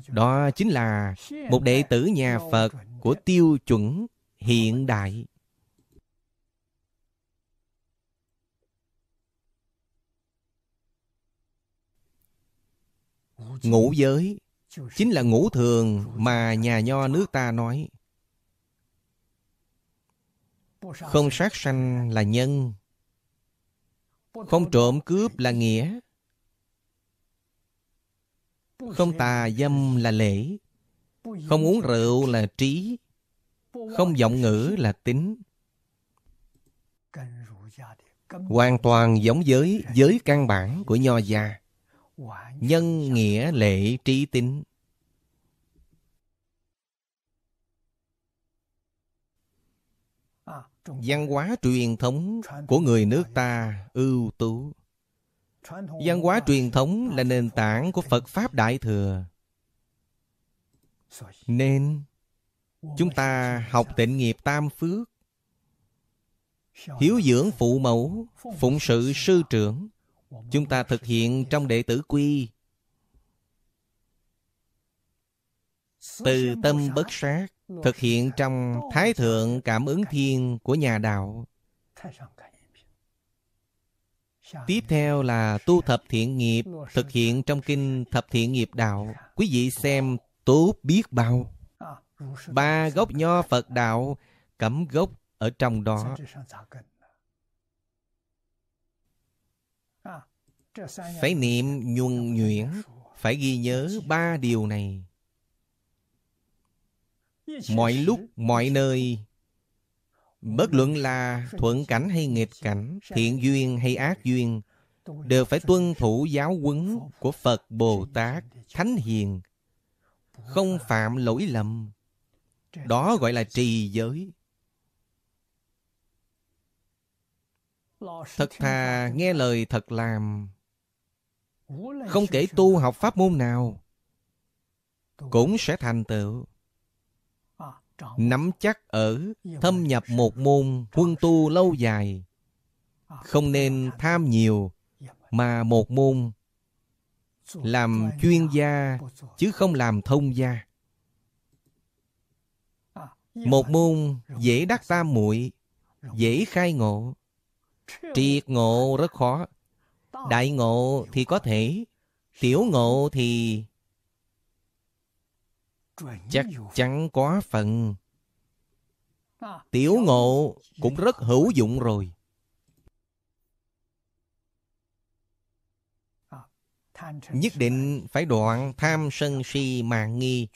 đó chính là một đệ tử nhà phật của tiêu chuẩn hiện đại ngũ giới chính là ngũ thường mà nhà nho nước ta nói không sát sanh là nhân không trộm cướp là nghĩa không tà dâm là lễ không uống rượu là trí, không giọng ngữ là tính. Hoàn toàn giống giới giới căn bản của Nho Gia. Nhân nghĩa lệ trí tính. Văn hóa truyền thống của người nước ta ưu tú. Văn hóa truyền thống là nền tảng của Phật Pháp Đại Thừa. Nên chúng ta học tịnh nghiệp tam phước Hiếu dưỡng phụ mẫu Phụng sự sư trưởng Chúng ta thực hiện trong đệ tử quy Từ tâm bất sát Thực hiện trong Thái Thượng Cảm ứng Thiên của nhà đạo Tiếp theo là tu thập thiện nghiệp Thực hiện trong kinh thập thiện nghiệp đạo Quý vị xem tốt biết bao à, ba gốc nho phật đạo cắm gốc ở trong đó à, phải niệm nhuần nhuyễn phải ghi nhớ ba điều này mọi lúc mọi nơi bất luận là thuận cảnh hay nghịch cảnh thiện duyên hay ác duyên đều phải tuân thủ giáo huấn của phật bồ tát thánh hiền không phạm lỗi lầm đó gọi là trì giới thật thà nghe lời thật làm không kể tu học pháp môn nào cũng sẽ thành tựu nắm chắc ở thâm nhập một môn quân tu lâu dài không nên tham nhiều mà một môn làm chuyên gia chứ không làm thông gia một môn dễ đắc tam muội dễ khai ngộ triệt ngộ rất khó đại ngộ thì có thể tiểu ngộ thì chắc chắn quá phần tiểu ngộ cũng rất hữu dụng rồi nhất định phải đoạn tham sân si mạn nghi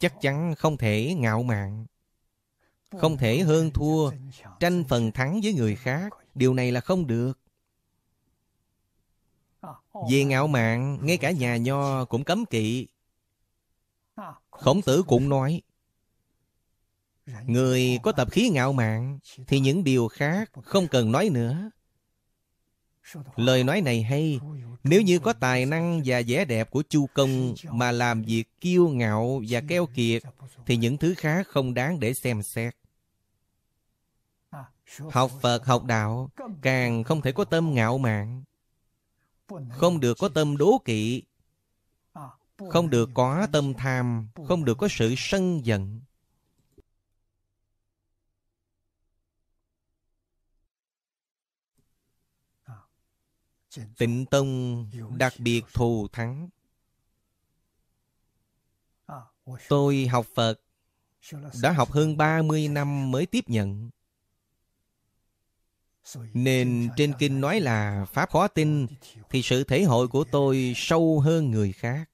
chắc chắn không thể ngạo mạn không thể hơn thua tranh phần thắng với người khác điều này là không được vì ngạo mạn ngay cả nhà nho cũng cấm kỵ khổng tử cũng nói người có tập khí ngạo mạn thì những điều khác không cần nói nữa Lời nói này hay, nếu như có tài năng và vẻ đẹp của Chu Công mà làm việc kiêu ngạo và keo kiệt, thì những thứ khác không đáng để xem xét. Học Phật, học đạo, càng không thể có tâm ngạo mạn. Không được có tâm đố kỵ. Không được có tâm tham, không được có sự sân giận. Tịnh Tông đặc biệt thù thắng. Tôi học Phật đã học hơn 30 năm mới tiếp nhận. Nên trên kinh nói là Pháp khó tin Thì sự thể hội của tôi sâu hơn người khác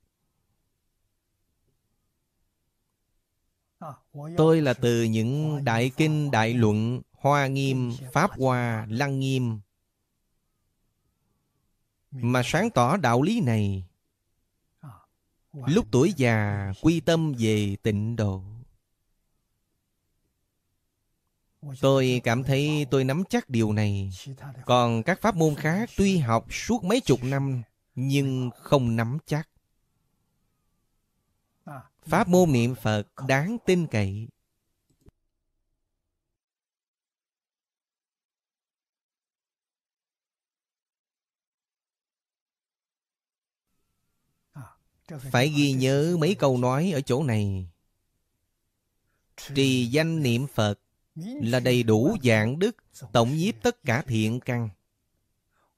Tôi là từ những đại kinh, đại luận, hoa nghiêm, pháp hoa, lăng nghiêm mà sáng tỏ đạo lý này lúc tuổi già quy tâm về tịnh độ tôi cảm thấy tôi nắm chắc điều này còn các pháp môn khác tuy học suốt mấy chục năm nhưng không nắm chắc pháp môn niệm phật đáng tin cậy phải ghi nhớ mấy câu nói ở chỗ này trì danh niệm phật là đầy đủ dạng đức tổng nhiếp tất cả thiện căn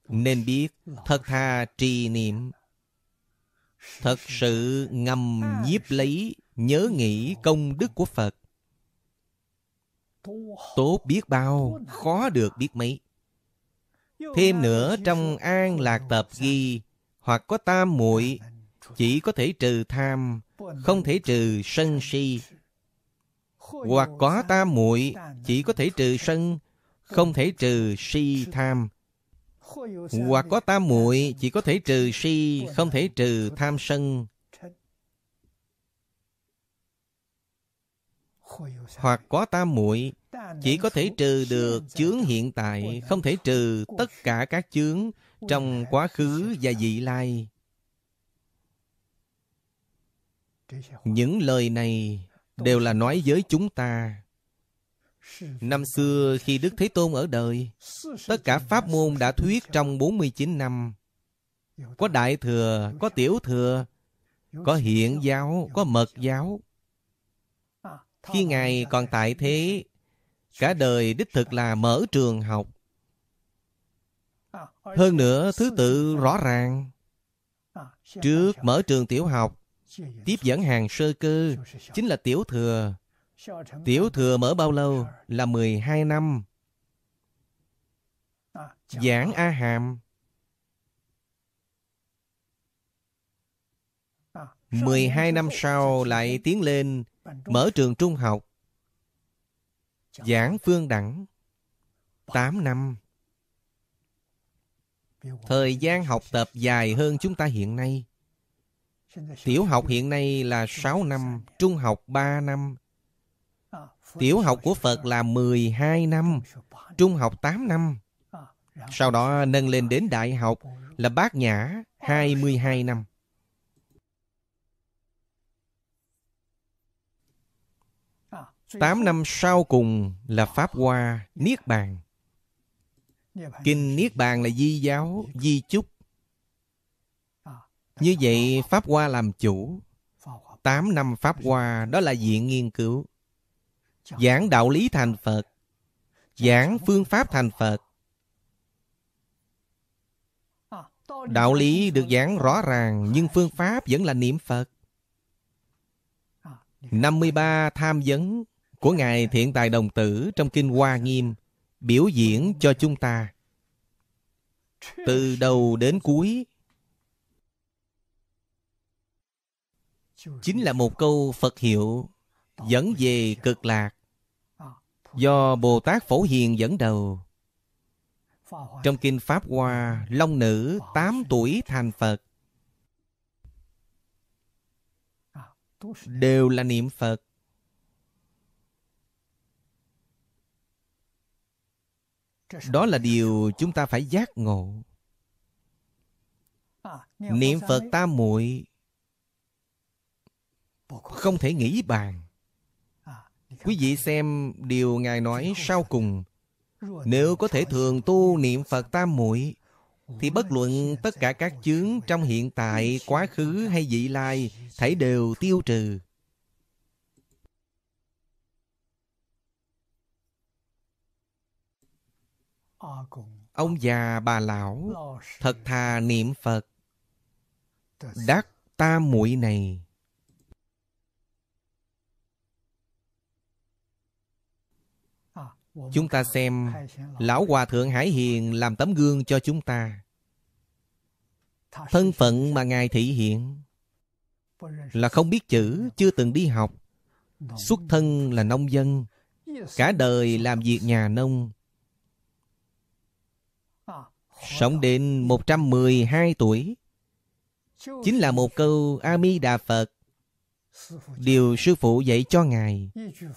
nên biết thật thà trì niệm thật sự ngầm nhiếp lấy nhớ nghĩ công đức của phật tốt biết bao khó được biết mấy thêm nữa trong an lạc tập ghi hoặc có tam muội chỉ có thể trừ tham không thể trừ sân si hoặc có tam muội chỉ có thể trừ sân không thể trừ si tham hoặc có tam muội chỉ có thể trừ si không thể trừ tham sân hoặc có tam muội chỉ có thể trừ được chướng hiện tại không thể trừ tất cả các chướng trong quá khứ và vị lai những lời này đều là nói với chúng ta Năm xưa khi Đức Thế Tôn ở đời, tất cả pháp môn đã thuyết trong 49 năm. Có đại thừa, có tiểu thừa, có hiện giáo, có mật giáo. Khi Ngài còn tại thế, cả đời đích thực là mở trường học. Hơn nữa, thứ tự rõ ràng. Trước mở trường tiểu học, Tiếp dẫn hàng sơ cơ chính là tiểu thừa. Tiểu thừa mở bao lâu? Là 12 năm. Giảng A Hàm 12 năm sau lại tiến lên mở trường trung học. Giảng Phương Đẳng 8 năm. Thời gian học tập dài hơn chúng ta hiện nay. Tiểu học hiện nay là 6 năm, trung học 3 năm. Tiểu học của Phật là 12 năm, trung học 8 năm. Sau đó nâng lên đến đại học là bát nhã 22 năm. Tám năm sau cùng là Pháp Hoa, Niết Bàn. Kinh Niết Bàn là di giáo, di chúc. Như vậy Pháp Hoa làm chủ tám năm Pháp Hoa đó là diện nghiên cứu Giảng đạo lý thành Phật Giảng phương pháp thành Phật Đạo lý được giảng rõ ràng Nhưng phương pháp vẫn là niệm Phật 53 tham vấn của Ngài Thiện Tài Đồng Tử trong Kinh Hoa Nghiêm biểu diễn cho chúng ta. Từ đầu đến cuối chính là một câu phật hiệu dẫn về cực lạc do bồ tát phổ hiền dẫn đầu trong kinh pháp hoa long nữ tám tuổi thành phật đều là niệm phật đó là điều chúng ta phải giác ngộ niệm phật tam muội không thể nghĩ bàn quý vị xem điều ngài nói sau cùng nếu có thể thường tu niệm phật tam muội thì bất luận tất cả các chướng trong hiện tại quá khứ hay vị lai thảy đều tiêu trừ ông già bà lão thật thà niệm phật đắc tam muội này Chúng ta xem Lão Hòa Thượng Hải Hiền làm tấm gương cho chúng ta. Thân phận mà Ngài thị hiện là không biết chữ, chưa từng đi học. Xuất thân là nông dân, cả đời làm việc nhà nông. Sống đến 112 tuổi, chính là một câu a mi Đà Phật Điều sư phụ dạy cho Ngài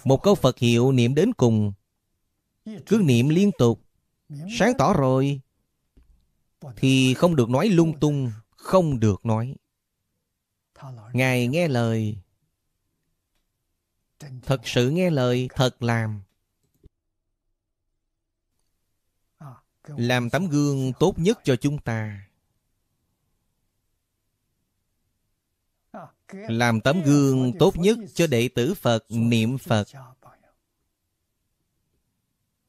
Một câu Phật hiệu niệm đến cùng cứ niệm liên tục Sáng tỏ rồi Thì không được nói lung tung Không được nói Ngài nghe lời Thật sự nghe lời Thật làm Làm tấm gương tốt nhất cho chúng ta Làm tấm gương tốt nhất cho đệ tử Phật niệm Phật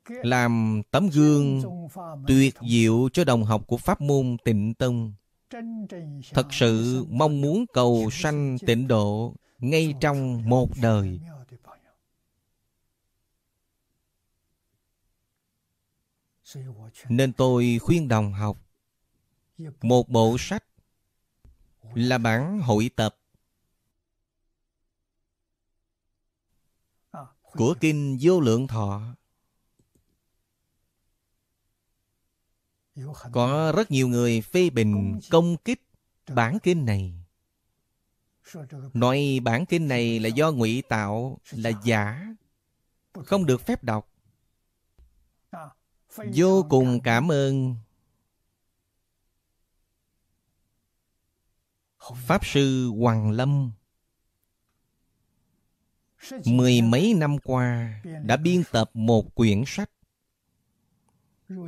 làm tấm gương tuyệt diệu cho đồng học của pháp môn tịnh tông thật sự mong muốn cầu sanh tịnh độ ngay trong một đời nên tôi khuyên đồng học một bộ sách là bản hội tập của kinh vô lượng thọ Có rất nhiều người phê bình công kích bản kinh này. Nói bản kinh này là do ngụy tạo, là giả, không được phép đọc. À, Vô cùng cảm ơn Pháp Sư Hoàng Lâm Mười mấy năm qua đã biên tập một quyển sách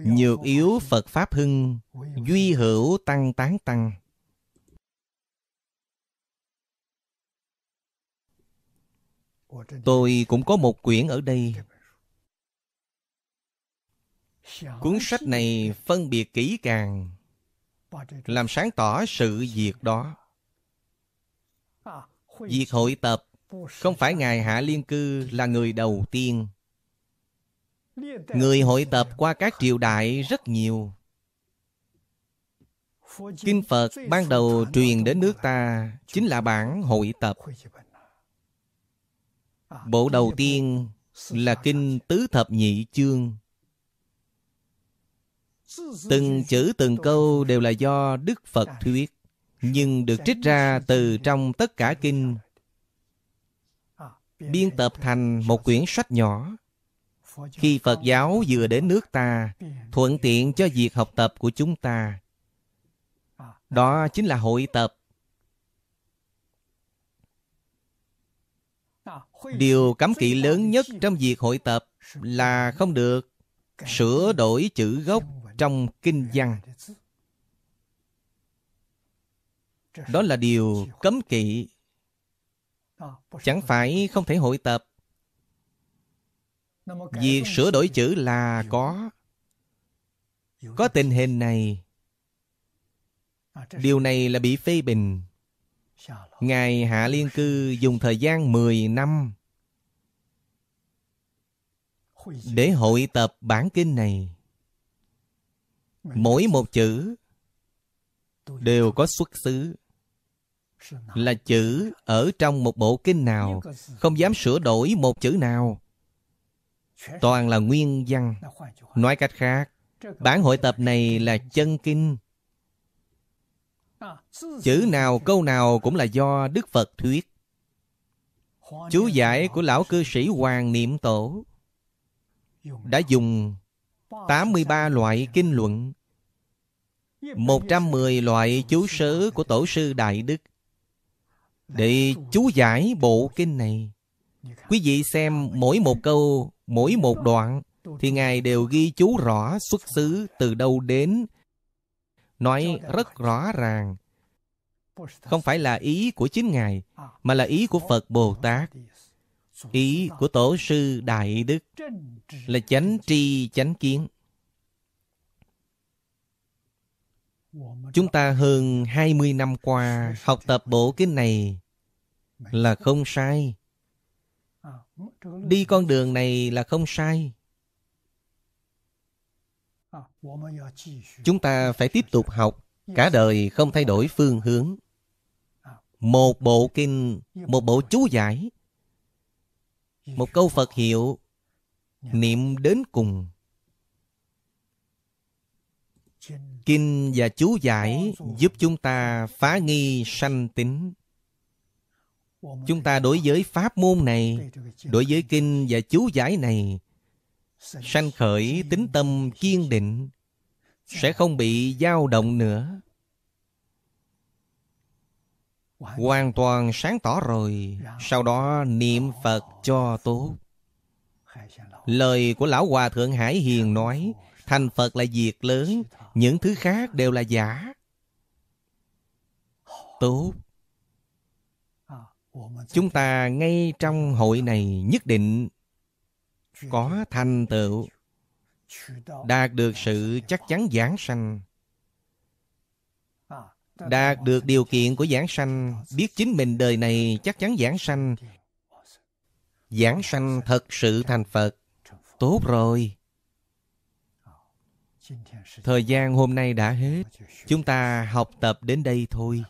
Nhược yếu Phật Pháp hưng Duy hữu tăng tán tăng Tôi cũng có một quyển ở đây Cuốn sách này phân biệt kỹ càng Làm sáng tỏ sự việc đó Việc hội tập Không phải Ngài Hạ Liên Cư là người đầu tiên người hội tập qua các triều đại rất nhiều kinh phật ban đầu truyền đến nước ta chính là bản hội tập bộ đầu tiên là kinh tứ thập nhị chương từng chữ từng câu đều là do đức phật thuyết nhưng được trích ra từ trong tất cả kinh biên tập thành một quyển sách nhỏ khi Phật giáo vừa đến nước ta, thuận tiện cho việc học tập của chúng ta. Đó chính là hội tập. Điều cấm kỵ lớn nhất trong việc hội tập là không được sửa đổi chữ gốc trong kinh văn. Đó là điều cấm kỵ. Chẳng phải không thể hội tập Việc sửa đổi chữ là có Có tình hình này à, Điều này là bị phê bình Ngài Hạ Liên Cư dùng thời gian 10 năm để hội tập bản kinh này. Mỗi một chữ đều có xuất xứ là chữ ở trong một bộ kinh nào không dám sửa đổi một chữ nào toàn là nguyên văn nói cách khác bản hội tập này là chân kinh chữ nào câu nào cũng là do đức phật thuyết chú giải của lão cư sĩ hoàng niệm tổ đã dùng 83 loại kinh luận 110 loại chú sớ của tổ sư Đại Đức Để chú giải bộ kinh này Quý vị xem mỗi một câu, mỗi một đoạn thì Ngài đều ghi chú rõ xuất xứ từ đâu đến. Nói rất rõ ràng. Không phải là ý của chính Ngài, mà là ý của Phật Bồ Tát. Ý của Tổ sư Đại Đức là chánh tri chánh kiến. Chúng ta hơn 20 năm qua học tập bộ kinh này là không sai. Đi con đường này là không sai. Chúng ta phải tiếp tục học, cả đời không thay đổi phương hướng. Một bộ kinh, một bộ chú giải, một câu Phật hiệu, niệm đến cùng. Kinh và chú giải giúp chúng ta phá nghi sanh tính chúng ta đối với pháp môn này đối với kinh và chú giải này sanh khởi tính tâm kiên định sẽ không bị dao động nữa hoàn toàn sáng tỏ rồi sau đó niệm phật cho tốt lời của lão hòa thượng hải hiền nói thành phật là việc lớn những thứ khác đều là giả tốt chúng ta ngay trong hội này nhất định có thành tựu đạt được sự chắc chắn giảng sanh đạt được điều kiện của giảng sanh biết chính mình đời này chắc chắn giảng sanh giảng sanh thật sự thành phật tốt rồi thời gian hôm nay đã hết chúng ta học tập đến đây thôi